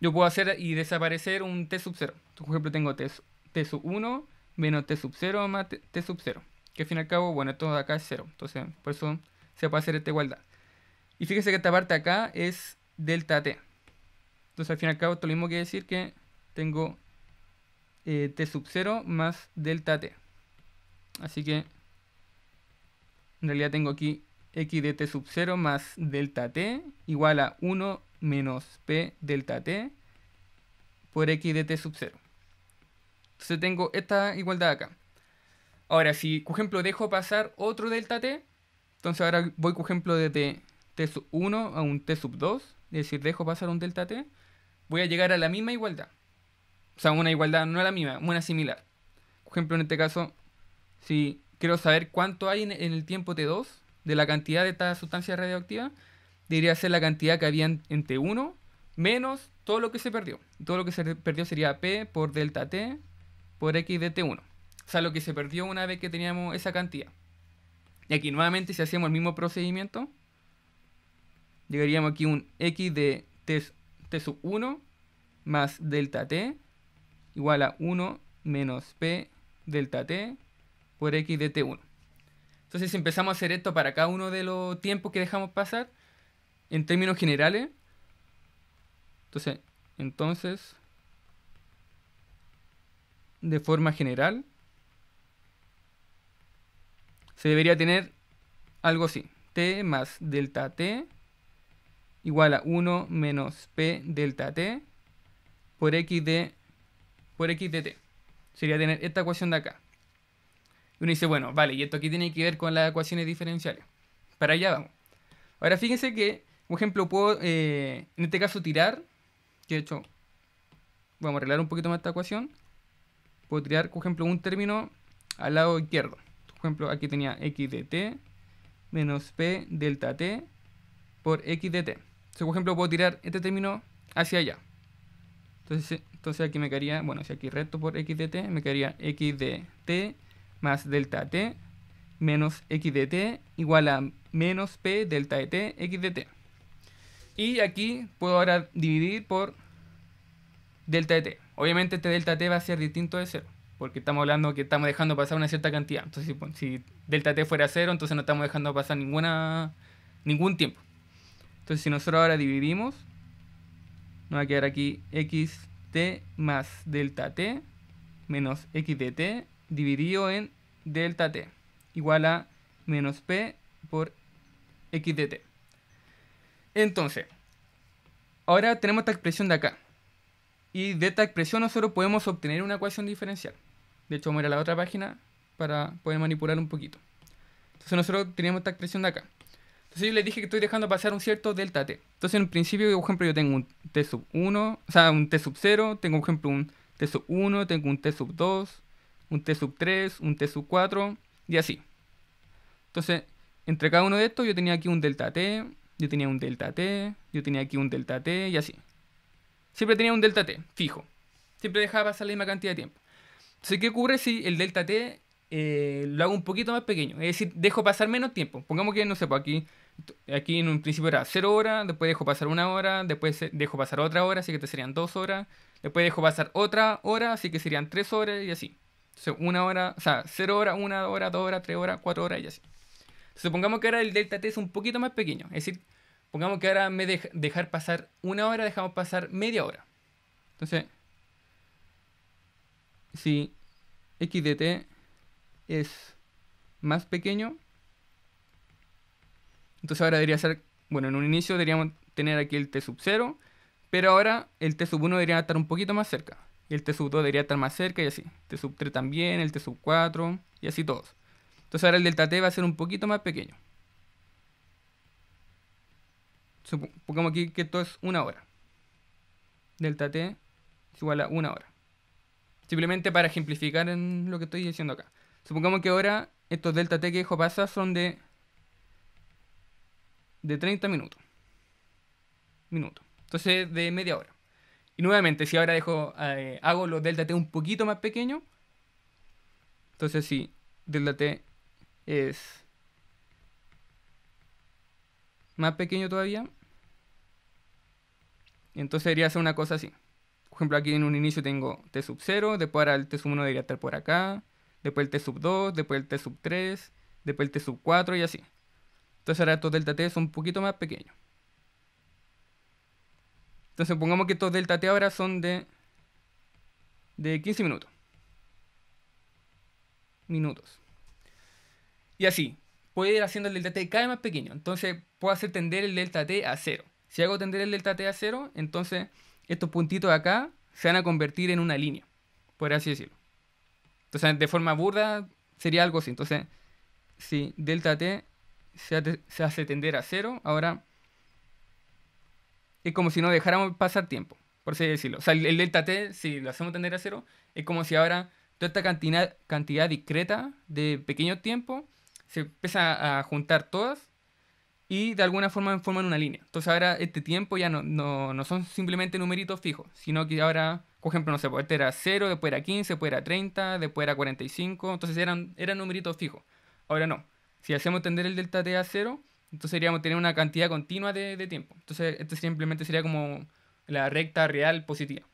yo puedo hacer y desaparecer un T sub 0. por ejemplo, tengo T, sub 1 menos T sub 0 más T, sub 0. Que al fin y al cabo, bueno, esto de acá es 0. Entonces, por eso se puede hacer esta igualdad. Y fíjense que esta parte de acá es delta T. Entonces, al fin y al cabo, esto lo mismo que decir que tengo T sub 0 más delta T. Así que en realidad tengo aquí x de t sub 0 más delta t igual a 1 menos p delta t por x de t sub 0. Entonces tengo esta igualdad acá. Ahora, si por ejemplo dejo pasar otro delta t, entonces ahora voy por ejemplo de t sub 1 a un t sub 2, es decir, dejo pasar un delta t, voy a llegar a la misma igualdad. O sea, una igualdad, no la misma, una similar. Por ejemplo, en este caso, si quiero saber cuánto hay en, el tiempo T2 de la cantidad de esta sustancia radioactiva, debería ser la cantidad que había en, T1 menos todo lo que se perdió. Todo lo que se perdió sería P por delta T por X de T1. O sea, lo que se perdió una vez que teníamos esa cantidad. Y aquí nuevamente, si hacemos el mismo procedimiento, llegaríamos aquí un X de T, 1 más delta T igual a 1 menos P delta T por X de T1. Entonces, si empezamos a hacer esto para cada uno de los tiempos que dejamos pasar, en términos generales, entonces, entonces de forma general, se debería tener algo así. T más delta T igual a 1 menos P delta T por X de por x de t. Sería tener esta ecuación de acá. Y uno dice, bueno, vale, y esto aquí tiene que ver con las ecuaciones diferenciales. Para allá vamos. Ahora fíjense que, por ejemplo, puedo eh, en este caso tirar, que de hecho, vamos a arreglar un poquito más esta ecuación. Puedo tirar, por ejemplo, un término al lado izquierdo. Por ejemplo, aquí tenía x de t menos p delta t por x de t. Entonces, por ejemplo, puedo tirar este término hacia allá. Entonces entonces aquí me quedaría, bueno, si aquí recto por x de t, me quedaría x de t más delta t menos x de t igual a menos p delta de t x de t. Y aquí puedo ahora dividir por delta de t. Obviamente este delta t va a ser distinto de 0, porque estamos hablando que estamos dejando pasar una cierta cantidad. Entonces si, delta t fuera 0, entonces no estamos dejando pasar ninguna ningún tiempo. Entonces si nosotros ahora dividimos, nos va a quedar aquí x t más delta t menos x de t dividido en delta t igual a menos p por x de Entonces, ahora tenemos esta expresión de acá. Y de esta expresión nosotros podemos obtener una ecuación diferencial. De hecho, vamos a ir a la otra página para poder manipular un poquito. Entonces nosotros tenemos esta expresión de acá. Entonces yo les dije que estoy dejando pasar un cierto delta T. Entonces en principio, por ejemplo, yo tengo un T sub 1, o sea, un T sub 0, tengo por ejemplo un T sub 1, tengo un T sub 2, un T sub 3, un T sub 4 y así. Entonces, entre cada uno de estos yo tenía aquí un delta T, yo tenía un delta T, yo tenía aquí un delta T y así. Siempre tenía un delta T, fijo. Siempre dejaba pasar la misma cantidad de tiempo. Entonces, ¿qué ocurre si el delta T eh, lo hago un poquito más pequeño. Es decir, dejo pasar menos tiempo. Pongamos que, no sé, pues aquí, aquí en un principio era 0 horas, después dejo pasar una hora, después dejo pasar otra hora, así que te serían 2 horas, después dejo pasar otra hora, así que serían 3 horas y así. una hora, o sea, 0 horas, 1 hora, 2 horas, 3 horas, 4 horas y así. Supongamos que ahora el delta t es un poquito más pequeño. Es decir, pongamos que ahora me de dejar pasar una hora, dejamos pasar media hora. Entonces, si x de t es más pequeño. Entonces ahora debería ser, bueno, en un inicio deberíamos tener aquí el T sub 0, pero ahora el T sub 1 debería estar un poquito más cerca. El T sub 2 debería estar más cerca y así. T sub 3 también, el T sub 4 y así todos. Entonces ahora el delta T va a ser un poquito más pequeño. Supongamos aquí que esto es una hora. Delta T es igual a una hora. Simplemente para ejemplificar en lo que estoy diciendo acá. Supongamos que ahora estos delta t que dejo pasar son de, de 30 minutos. Minuto. Entonces de media hora. Y nuevamente, si ahora dejo, eh, hago los delta t un poquito más pequeños, entonces si delta t es más pequeño todavía, entonces debería ser una cosa así. Por ejemplo, aquí en un inicio tengo t sub 0, después ahora el t sub 1 debería estar por acá, después el T sub 2, después el T sub 3, después el T sub 4 y así. Entonces ahora estos delta T son un poquito más pequeños. Entonces pongamos que estos delta T ahora son de, de 15 minutos. Minutos. Y así, a ir haciendo el delta t cada vez más pequeño. Entonces puedo hacer tender el delta t a 0. Si hago tender el delta t a 0, entonces estos puntitos acá se van a convertir en una línea, por así decirlo. Entonces, de forma burda, sería algo así. Entonces, si delta t se, hace tender a cero, ahora es como si no dejáramos pasar tiempo, por así decirlo. O sea, el, delta t, si lo hacemos tender a cero, es como si ahora toda esta cantidad, cantidad discreta de pequeño tiempo se empieza a juntar todas y de alguna forma forman una línea. Entonces ahora este tiempo ya no, no son simplemente numeritos fijos, sino que ahora por ejemplo, no sé, pues, este era 0, después era 15, después era 30, después era 45. Entonces eran, eran numeritos fijos. Ahora no. Si hacemos tender el delta t a 0, entonces iríamos a tener una cantidad continua de, tiempo. Entonces esto simplemente sería como la recta real positiva.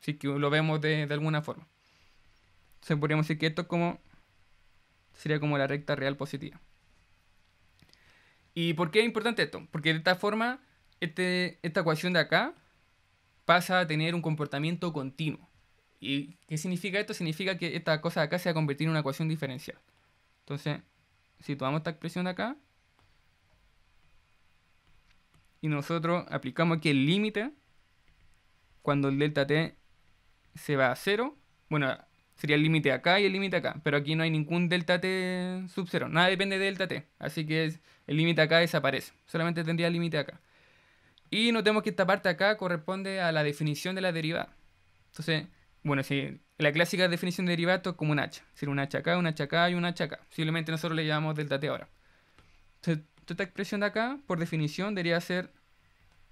Si que lo vemos de, alguna forma. Entonces podríamos decir que esto como sería como la recta real positiva. ¿Y por qué es importante esto? Porque de esta forma, este, esta ecuación de acá pasa a tener un comportamiento continuo. ¿Y qué significa esto? Significa que esta cosa de acá se va a convertir en una ecuación diferencial. Entonces, situamos esta expresión de acá y nosotros aplicamos aquí el límite cuando el delta t se va a cero, bueno, sería el límite acá y el límite acá, pero aquí no hay ningún delta t sub cero, nada depende de delta t, así que el límite acá desaparece, solamente tendría el límite acá. Y notemos que esta parte acá corresponde a la definición de la derivada. Entonces, bueno, si la clásica definición de derivato es como un h. Es decir, un h acá, un h acá y un h acá. Simplemente nosotros le llamamos delta t ahora. Entonces, esta expresión de acá, por definición, debería ser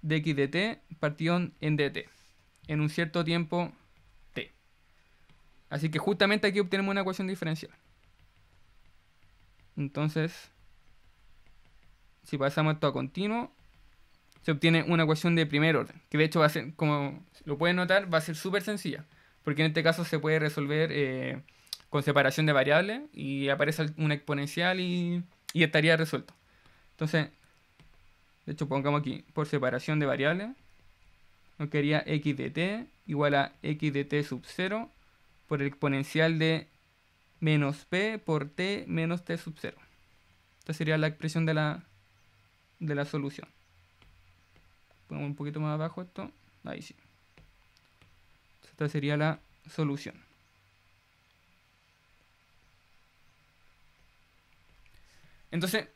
dx dt partido en dt. En un cierto tiempo t. Así que justamente aquí obtenemos una ecuación diferencial. Entonces, si pasamos esto a continuo, se obtiene una ecuación de primer orden, que de hecho va a ser, como lo pueden notar, va a ser súper sencilla, porque en este caso se puede resolver eh, con separación de variables y aparece una exponencial y, estaría resuelto. Entonces, de hecho pongamos aquí, por separación de variables, nos quedaría x de t igual a x de t sub 0 por el exponencial de menos p por t menos t sub 0. Esta sería la expresión de la, de la solución. Ponemos un poquito más abajo esto. Ahí sí. Esta sería la solución. Entonces,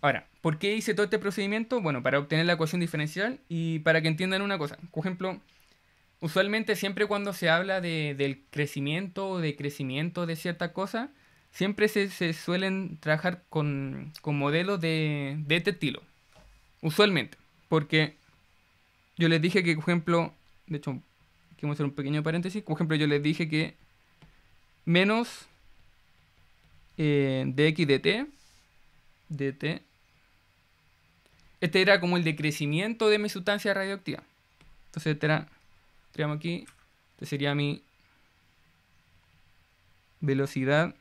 ahora, ¿por qué hice todo este procedimiento? Bueno, para obtener la ecuación diferencial y para que entiendan una cosa. Por ejemplo, usualmente siempre cuando se habla de, del crecimiento o de crecimiento de cierta cosa, siempre se, suelen trabajar con, con modelos de, de este estilo. Usualmente, porque yo les dije que, por ejemplo, de hecho, quiero hacer un pequeño paréntesis. Por ejemplo, yo les dije que menos eh, dx dt, dt, este era como el decrecimiento de mi sustancia radioactiva. Entonces, este era, aquí, este sería mi velocidad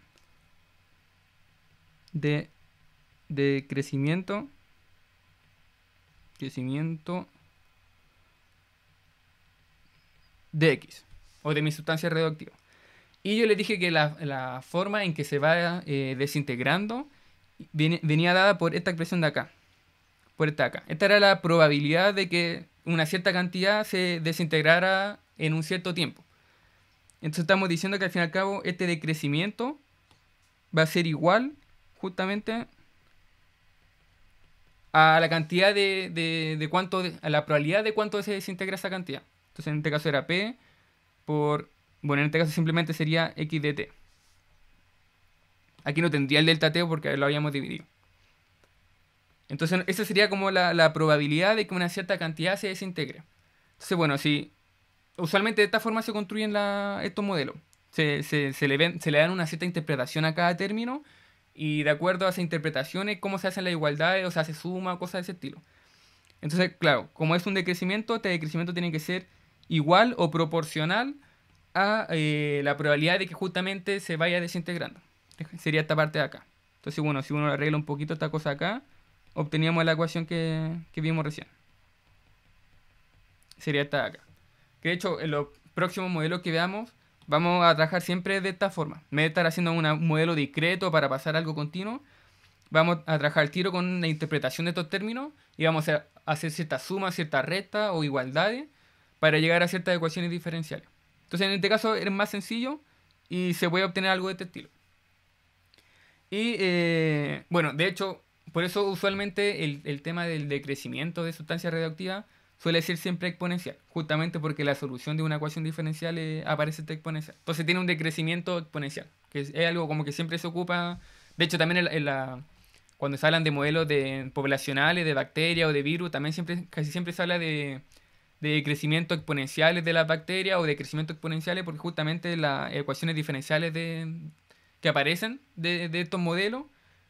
de, de crecimiento crecimiento de X o de mi sustancia radioactiva. Y yo le dije que la, forma en que se va eh, desintegrando venía dada por esta expresión de acá, por esta acá. Esta era la probabilidad de que una cierta cantidad se desintegrara en un cierto tiempo. Entonces estamos diciendo que al fin y al cabo este decrecimiento va a ser igual justamente a la cantidad de, de cuánto, a la probabilidad de cuánto se desintegra esa cantidad. Entonces en este caso era P por... Bueno, en este caso simplemente sería X de T. Aquí no tendría el delta T porque lo habíamos dividido. Entonces esa sería como la, probabilidad de que una cierta cantidad se desintegre. Entonces bueno, si... Usualmente de esta forma se construyen estos modelos. Se, le ven, se le dan una cierta interpretación a cada término y de acuerdo a esas interpretaciones, cómo se hacen las igualdades, o sea, se suma, cosas de ese estilo. Entonces, claro, como es un decrecimiento, este decrecimiento tiene que ser igual o proporcional a eh, la probabilidad de que justamente se vaya desintegrando. Sería esta parte de acá. Entonces, bueno, si uno arregla un poquito esta cosa acá, obteníamos la ecuación que, vimos recién. Sería esta de acá. Que de hecho, en los próximos modelos que veamos, vamos a trabajar siempre de esta forma. En vez de estar haciendo un modelo discreto para pasar algo continuo, vamos a trabajar el tiro con la interpretación de estos términos y vamos a hacer ciertas sumas, ciertas resta o igualdades para llegar a ciertas ecuaciones diferenciales. Entonces, en este caso es más sencillo y se puede obtener algo de este estilo. Y eh, bueno, de hecho, por eso usualmente el, tema del decrecimiento de sustancias radioactivas suele ser siempre exponencial, justamente porque la solución de una ecuación diferencial eh, aparece exponencial. Entonces tiene un decrecimiento exponencial, que es, algo como que siempre se ocupa. De hecho, también la, cuando se hablan de modelos de, poblacionales, de bacteria o de virus, también siempre, casi siempre se habla de de crecimiento exponenciales de las bacterias o de crecimiento exponenciales, porque justamente las ecuaciones diferenciales de, que aparecen de, estos modelos,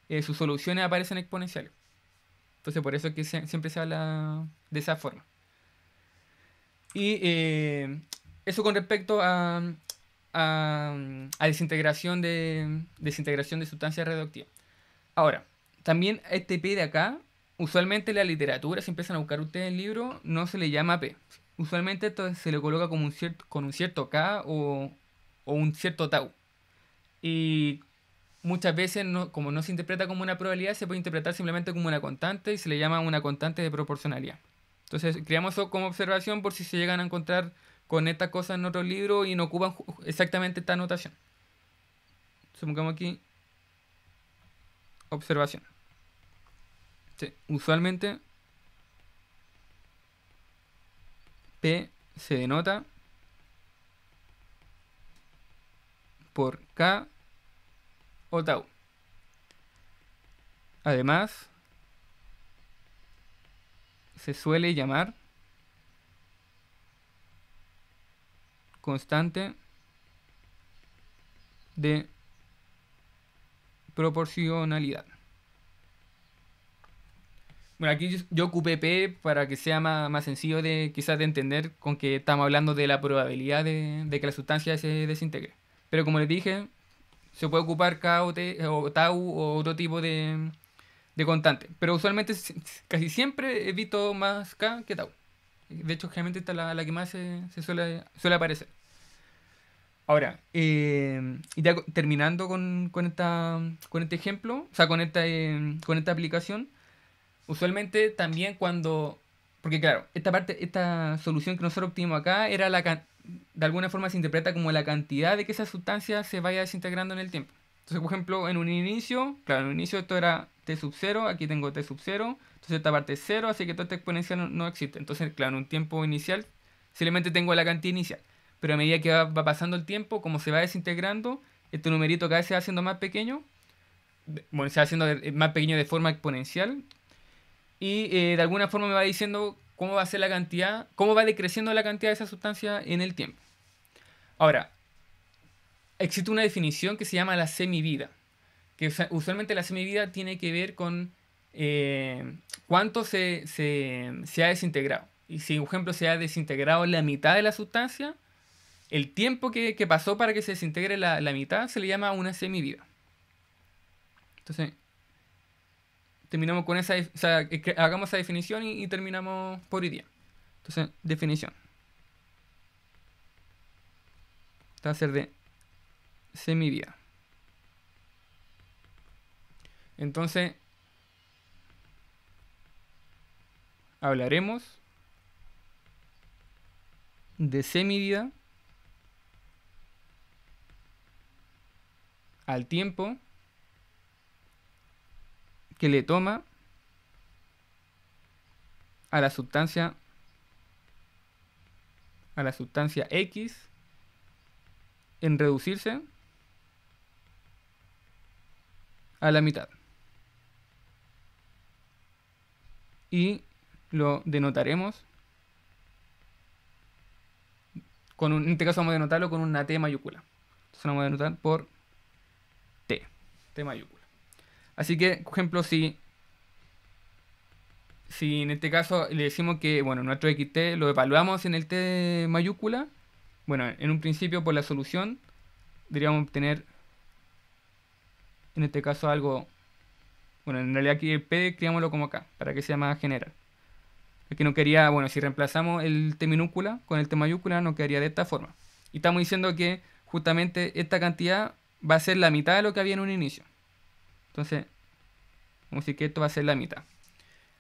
eh, sus soluciones aparecen exponenciales. Entonces por eso es que siempre se habla de esa forma. Y eh, eso con respecto a, a, a desintegración, de, desintegración de sustancias radioactivas. Ahora, también este P de acá Usualmente la literatura, si empiezan a buscar ustedes el libro, no se le llama P. Usualmente esto se le coloca como un cierto, con un cierto K o, un cierto tau. Y muchas veces, como no se interpreta como una probabilidad, se puede interpretar simplemente como una constante y se le llama una constante de proporcionalidad. Entonces, creamos eso como observación por si se llegan a encontrar con estas cosas en otro libro y no ocupan exactamente esta notación. Supongamos aquí observación usualmente P se denota por K o tau. Además, se suele llamar constante de proporcionalidad. Bueno, aquí yo ocupé P para que sea más, sencillo de quizás de entender con que estamos hablando de la probabilidad de, que la sustancia se desintegre. Pero como les dije, se puede ocupar K o, eh, Tau o otro tipo de, de constante. Pero usualmente casi siempre he visto más K que Tau. De hecho, generalmente esta es la, que más se, se suele, suele, aparecer. Ahora, eh, y terminando con, con, esta, con este ejemplo, o sea, con esta, eh, con esta aplicación, Usualmente también cuando... Porque claro, esta parte, esta solución que nosotros obtuvimos acá era la... De alguna forma se interpreta como la cantidad de que esa sustancia se vaya desintegrando en el tiempo. Entonces, por ejemplo, en un inicio, claro, en un inicio esto era T sub 0, aquí tengo T sub 0, entonces esta parte es 0, así que toda esta exponencia no, existe. Entonces, claro, en un tiempo inicial simplemente tengo la cantidad inicial. Pero a medida que va, va pasando el tiempo, como se va desintegrando, este numerito cada vez se va haciendo más pequeño, bueno, se va haciendo más pequeño de forma exponencial, y eh, de alguna forma me va diciendo cómo va a ser la cantidad, cómo va decreciendo la cantidad de esa sustancia en el tiempo. Ahora, existe una definición que se llama la semivida, que usualmente la semivida tiene que ver con eh, cuánto se, ha desintegrado. Y si, por ejemplo, se ha desintegrado la mitad de la sustancia, el tiempo que, pasó para que se desintegre la, la mitad se le llama una semivida. Entonces, terminamos con esa, o eh, hagamos esa definición y, terminamos por hoy Entonces, definición. va a ser de semivida. Entonces, hablaremos de semivida al tiempo que le toma a la sustancia a la sustancia X en reducirse a la mitad. Y lo denotaremos con en este caso vamos a denotarlo con una T mayúscula. Entonces lo vamos a denotar por T, T mayúscula. Así que, por ejemplo, si, si en este caso le decimos que bueno, nuestro xt lo evaluamos en el t mayúscula, bueno, en un principio por la solución deberíamos obtener, en este caso, algo... Bueno, en realidad aquí el p creámoslo como acá, para que sea más general. Aquí no quería, bueno, si reemplazamos el T minúscula con el T mayúscula, nos quedaría de esta forma. Y estamos diciendo que justamente esta cantidad va a ser la mitad de lo que había en un inicio. Entonces, vamos a decir que esto va a ser la mitad.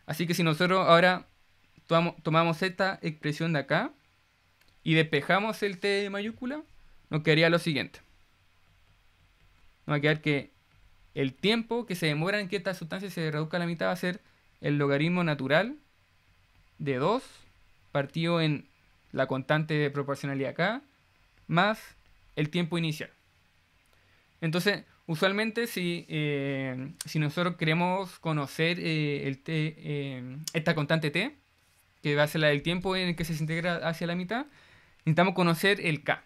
Así que si nosotros ahora tomamos, esta expresión de acá y despejamos el T de mayúscula, nos quedaría lo siguiente. Nos va a quedar que el tiempo que se demora en que esta sustancia se reduzca a la mitad va a ser el logaritmo natural de 2 partido en la constante de proporcionalidad acá, más el tiempo inicial. Entonces, Usualmente eh, si, nosotros queremos conocer eh, el eh, esta constante t, que va a ser la del tiempo en el que se integra hacia la mitad, necesitamos conocer el k.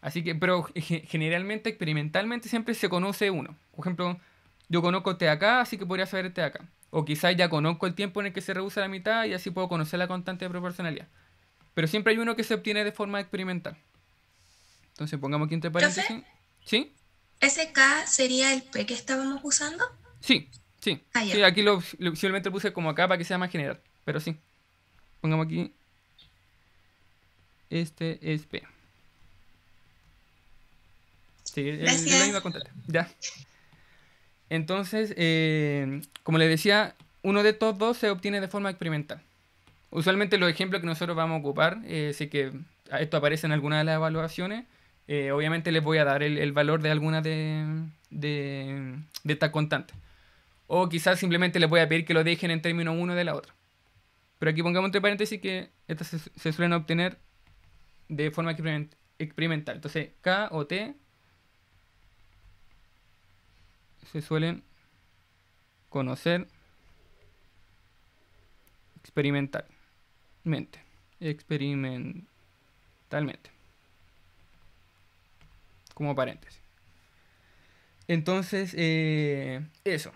Así que, pero generalmente, experimentalmente, siempre se conoce uno. Por ejemplo, yo conozco t acá, así que podría saber t acá. O quizás ya conozco el tiempo en el que se reduce la mitad y así puedo conocer la constante de proporcionalidad. Pero siempre hay uno que se obtiene de forma experimental. Entonces pongamos aquí entre paréntesis. ¿Sí? SK sería el P que estábamos usando. Sí, sí. Ah, aquí lo, puse como acá para que sea más general. Pero sí. Pongamos aquí. Este es P. Sí, Gracias. Ya. Entonces, eh, como les decía, uno de estos dos se obtiene de forma experimental. Usualmente los ejemplos que nosotros vamos a ocupar, eh, sé que esto aparece en alguna de las evaluaciones, eh, obviamente les voy a dar el, valor de alguna de, de, de estas O quizás simplemente les voy a pedir que lo dejen en término uno de la otra. Pero aquí pongamos entre paréntesis que estas se, suelen obtener de forma experimental. Entonces, K o T se suelen conocer experimentalmente. Experimentalmente como paréntesis. Entonces, eh, eso.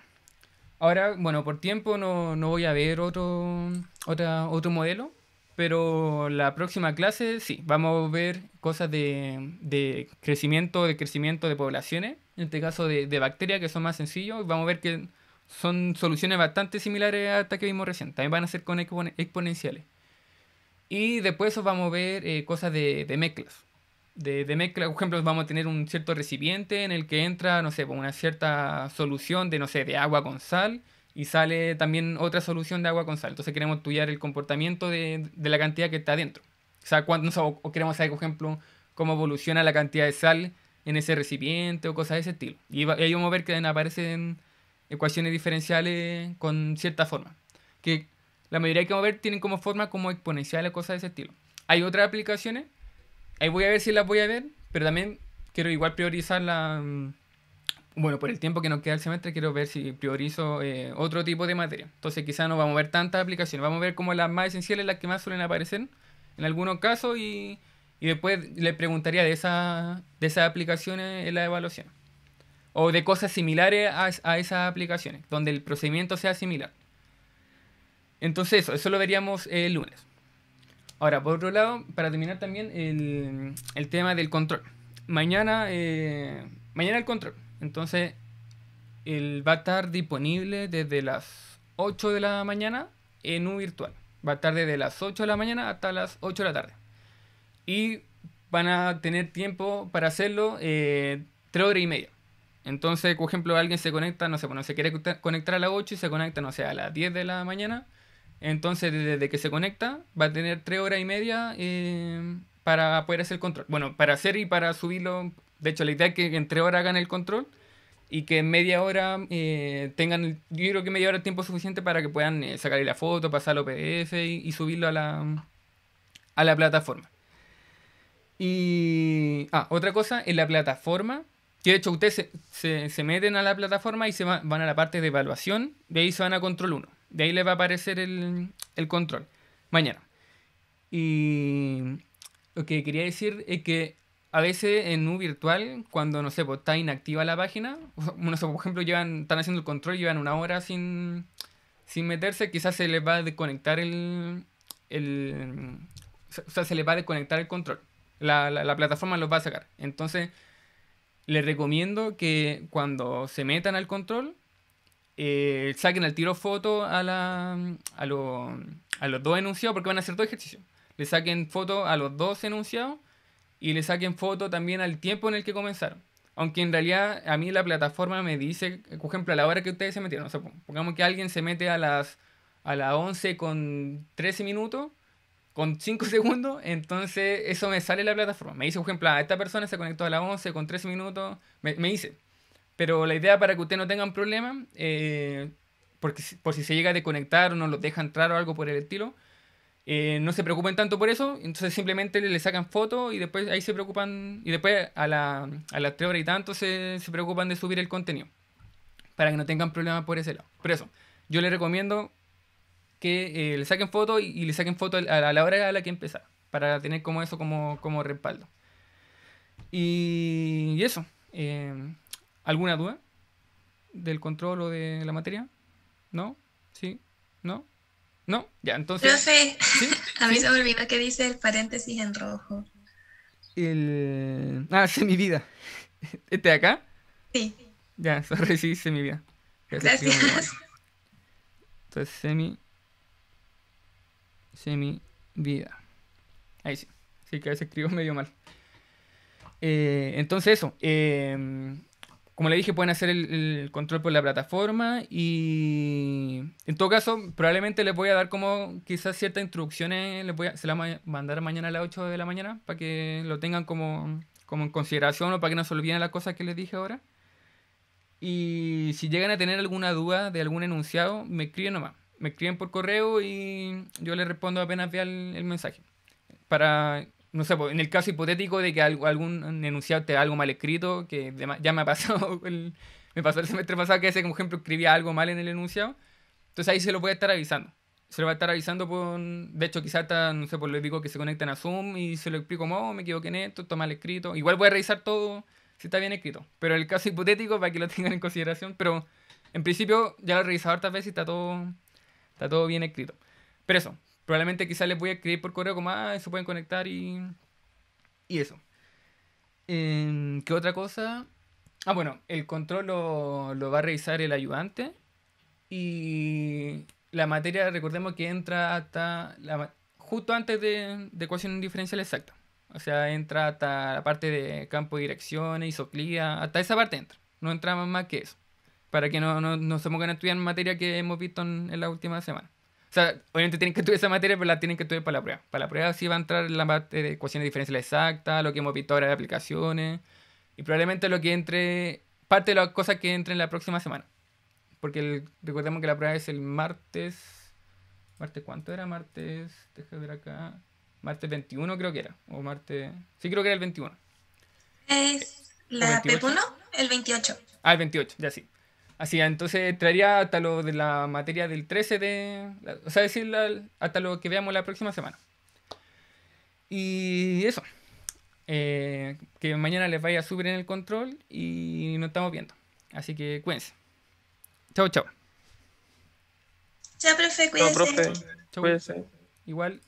Ahora, bueno, por tiempo no, voy a ver otro, otra, otro modelo, pero la próxima clase sí, vamos a ver cosas de, crecimiento, de crecimiento de poblaciones, en este caso de, de bacterias que son más sencillos, vamos a ver que son soluciones bastante similares a estas que vimos recién, también van a ser con exponenciales. Y después os vamos a ver eh, cosas de, de mezclas de, mezcla, por ejemplo, vamos a tener un cierto recipiente en el que entra, no sé, pues, una cierta solución de, no sé, de agua con sal y sale también otra solución de agua con sal. Entonces queremos estudiar el comportamiento de, la cantidad que está adentro. O sea, queremos saber, por ejemplo, cómo evoluciona la cantidad de sal en ese recipiente o cosas de ese estilo. Y, ahí vamos a ver que aparecen ecuaciones diferenciales con cierta forma. Que la mayoría que vamos a ver tienen como forma como exponencial o cosas de ese estilo. Hay otras aplicaciones Ahí voy a ver si las voy a ver, pero también quiero igual priorizar la... Mm, bueno, por el tiempo que nos queda el semestre, quiero ver si priorizo eh, otro tipo de materia. Entonces quizás no vamos a ver tantas aplicaciones, vamos a ver como las más esenciales, las que más suelen aparecer en algunos casos y, después le preguntaría de, esa, de esas aplicaciones en la evaluación. O de cosas similares a, a esas aplicaciones, donde el procedimiento sea similar. Entonces eso, eso lo veríamos el lunes. Ahora, por otro lado, para terminar también el, tema del control. Mañana, eh, mañana el control. Entonces, el, va a estar disponible desde las 8 de la mañana en un virtual. Va a estar desde las 8 de la mañana hasta las 8 de la tarde. Y van a tener tiempo para hacerlo eh, 3 horas y media. Entonces, por ejemplo, alguien se conecta, no sé, bueno, pues, se quiere conectar a las 8 y se conecta, no sé, a las 10 de la mañana entonces, desde que se conecta, va a tener tres horas y media eh, para poder hacer el control. Bueno, para hacer y para subirlo. De hecho, la idea es que en 3 horas hagan el control y que en media hora eh, tengan. Yo creo que media hora es tiempo suficiente para que puedan eh, sacar la foto, pasarlo PDF y, subirlo a la, a la plataforma. Y. Ah, otra cosa, en la plataforma. Que de hecho, ustedes se, se, meten a la plataforma y se van a la parte de evaluación. De ahí se van a control 1 de ahí le va a aparecer el, control. Mañana. Y lo que quería decir es que a veces en un virtual, cuando no sé, pues, está inactiva la página, por ejemplo, llevan, están haciendo el control, llevan una hora sin, sin meterse, quizás se les va a desconectar el, se les va a desconectar el control. La, la, plataforma los va a sacar. Entonces, les recomiendo que cuando se metan al control, eh, saquen al tiro foto a, la, a, a los dos enunciados, porque van a hacer dos ejercicios. Le saquen foto a los dos enunciados y le saquen foto también al tiempo en el que comenzaron. Aunque en realidad a mí la plataforma me dice, por ejemplo, a la hora que ustedes se metieron, o sea, pongamos que alguien se mete a las a las 11 con 13 minutos, con 5 segundos, entonces eso me sale en la plataforma. Me dice, por ejemplo, a ah, esta persona se conectó a las 11 con 13 minutos, me, me dice, pero la idea para que ustedes no tengan problemas, eh, porque, por si se llega a desconectar o no los deja entrar o algo por el estilo, eh, no se preocupen tanto por eso, entonces simplemente le, sacan fotos y después ahí se preocupan, y después a, la, a las 3 horas y tanto se, preocupan de subir el contenido, para que no tengan problemas por ese lado. Por eso, yo les recomiendo que eh, le saquen foto y, le saquen foto a, la hora a la que empezar, para tener como eso como, como respaldo. Y, eso. Eh, ¿Alguna duda del control o de la materia? ¿No? ¿Sí? ¿No? ¿No? Ya, entonces... Yo sé, a mí se me olvidó que dice el paréntesis en rojo. El... Ah, mi vida. ¿Este de acá? Sí. Ya, sorry, sí, mi vida. Gracias. Entonces, semi... Semi vida. Ahí sí. Sí, que a escribo medio mal. Eh, entonces eso. Eh, como le dije, pueden hacer el, control por la plataforma y en todo caso, probablemente les voy a dar como quizás ciertas instrucciones, les voy a, se voy a mandar mañana a las 8 de la mañana para que lo tengan como, como en consideración o para que no se olviden las cosas que les dije ahora. Y si llegan a tener alguna duda de algún enunciado, me escriben nomás. Me escriben por correo y yo les respondo apenas vea el, el mensaje. Para no sé, pues, en el caso hipotético de que algún enunciado esté algo mal escrito, que ya me ha pasado, me pasó el semestre pasado que ese, como ejemplo, escribía algo mal en el enunciado, entonces ahí se lo puede estar avisando. Se lo va a estar avisando por, de hecho, quizás hasta, no sé, por pues, lo digo que se conecten a Zoom y se lo explico, no, oh, me equivoqué en esto, está mal escrito. Igual voy a revisar todo si está bien escrito, pero el caso hipotético para que lo tengan en consideración, pero en principio ya lo he revisado hartas veces y está todo, está todo bien escrito. Pero eso, probablemente quizás les voy a escribir por correo como, ah, se pueden conectar y, eso. Em, ¿Qué otra cosa? Ah, bueno, el control lo, va a revisar el ayudante y la materia, recordemos que entra hasta la, justo antes de, de ecuación diferencial exacta. O sea, entra hasta la parte de campo de direcciones, isoclía, hasta esa parte entra. No entra más que eso. Para que no, no, no se pongan a estudiar materia que hemos visto en la última semana. O sea, obviamente tienen que estudiar esa materia, pero la tienen que estudiar para la prueba. Para la prueba sí va a entrar la parte de ecuaciones diferenciales exactas, lo que hemos visto ahora de aplicaciones, y probablemente lo que entre, parte de las cosas que entren en la próxima semana. Porque recordemos que la prueba es el martes, ¿martes cuánto era? Martes, deja ver acá, martes 21 creo que era, o martes, sí creo que era el 21. Es la P1, el 28. Ah, el 28, ya sí. Así, entonces traería hasta lo de la materia del 13 de... O sea, decir hasta lo que veamos la próxima semana. Y eso. Eh, que mañana les vaya a subir en el control y nos estamos viendo. Así que cuídense. Chao, chao. Chao, profe, cuídense. Chao, profe. Chau. Cuídense. Igual.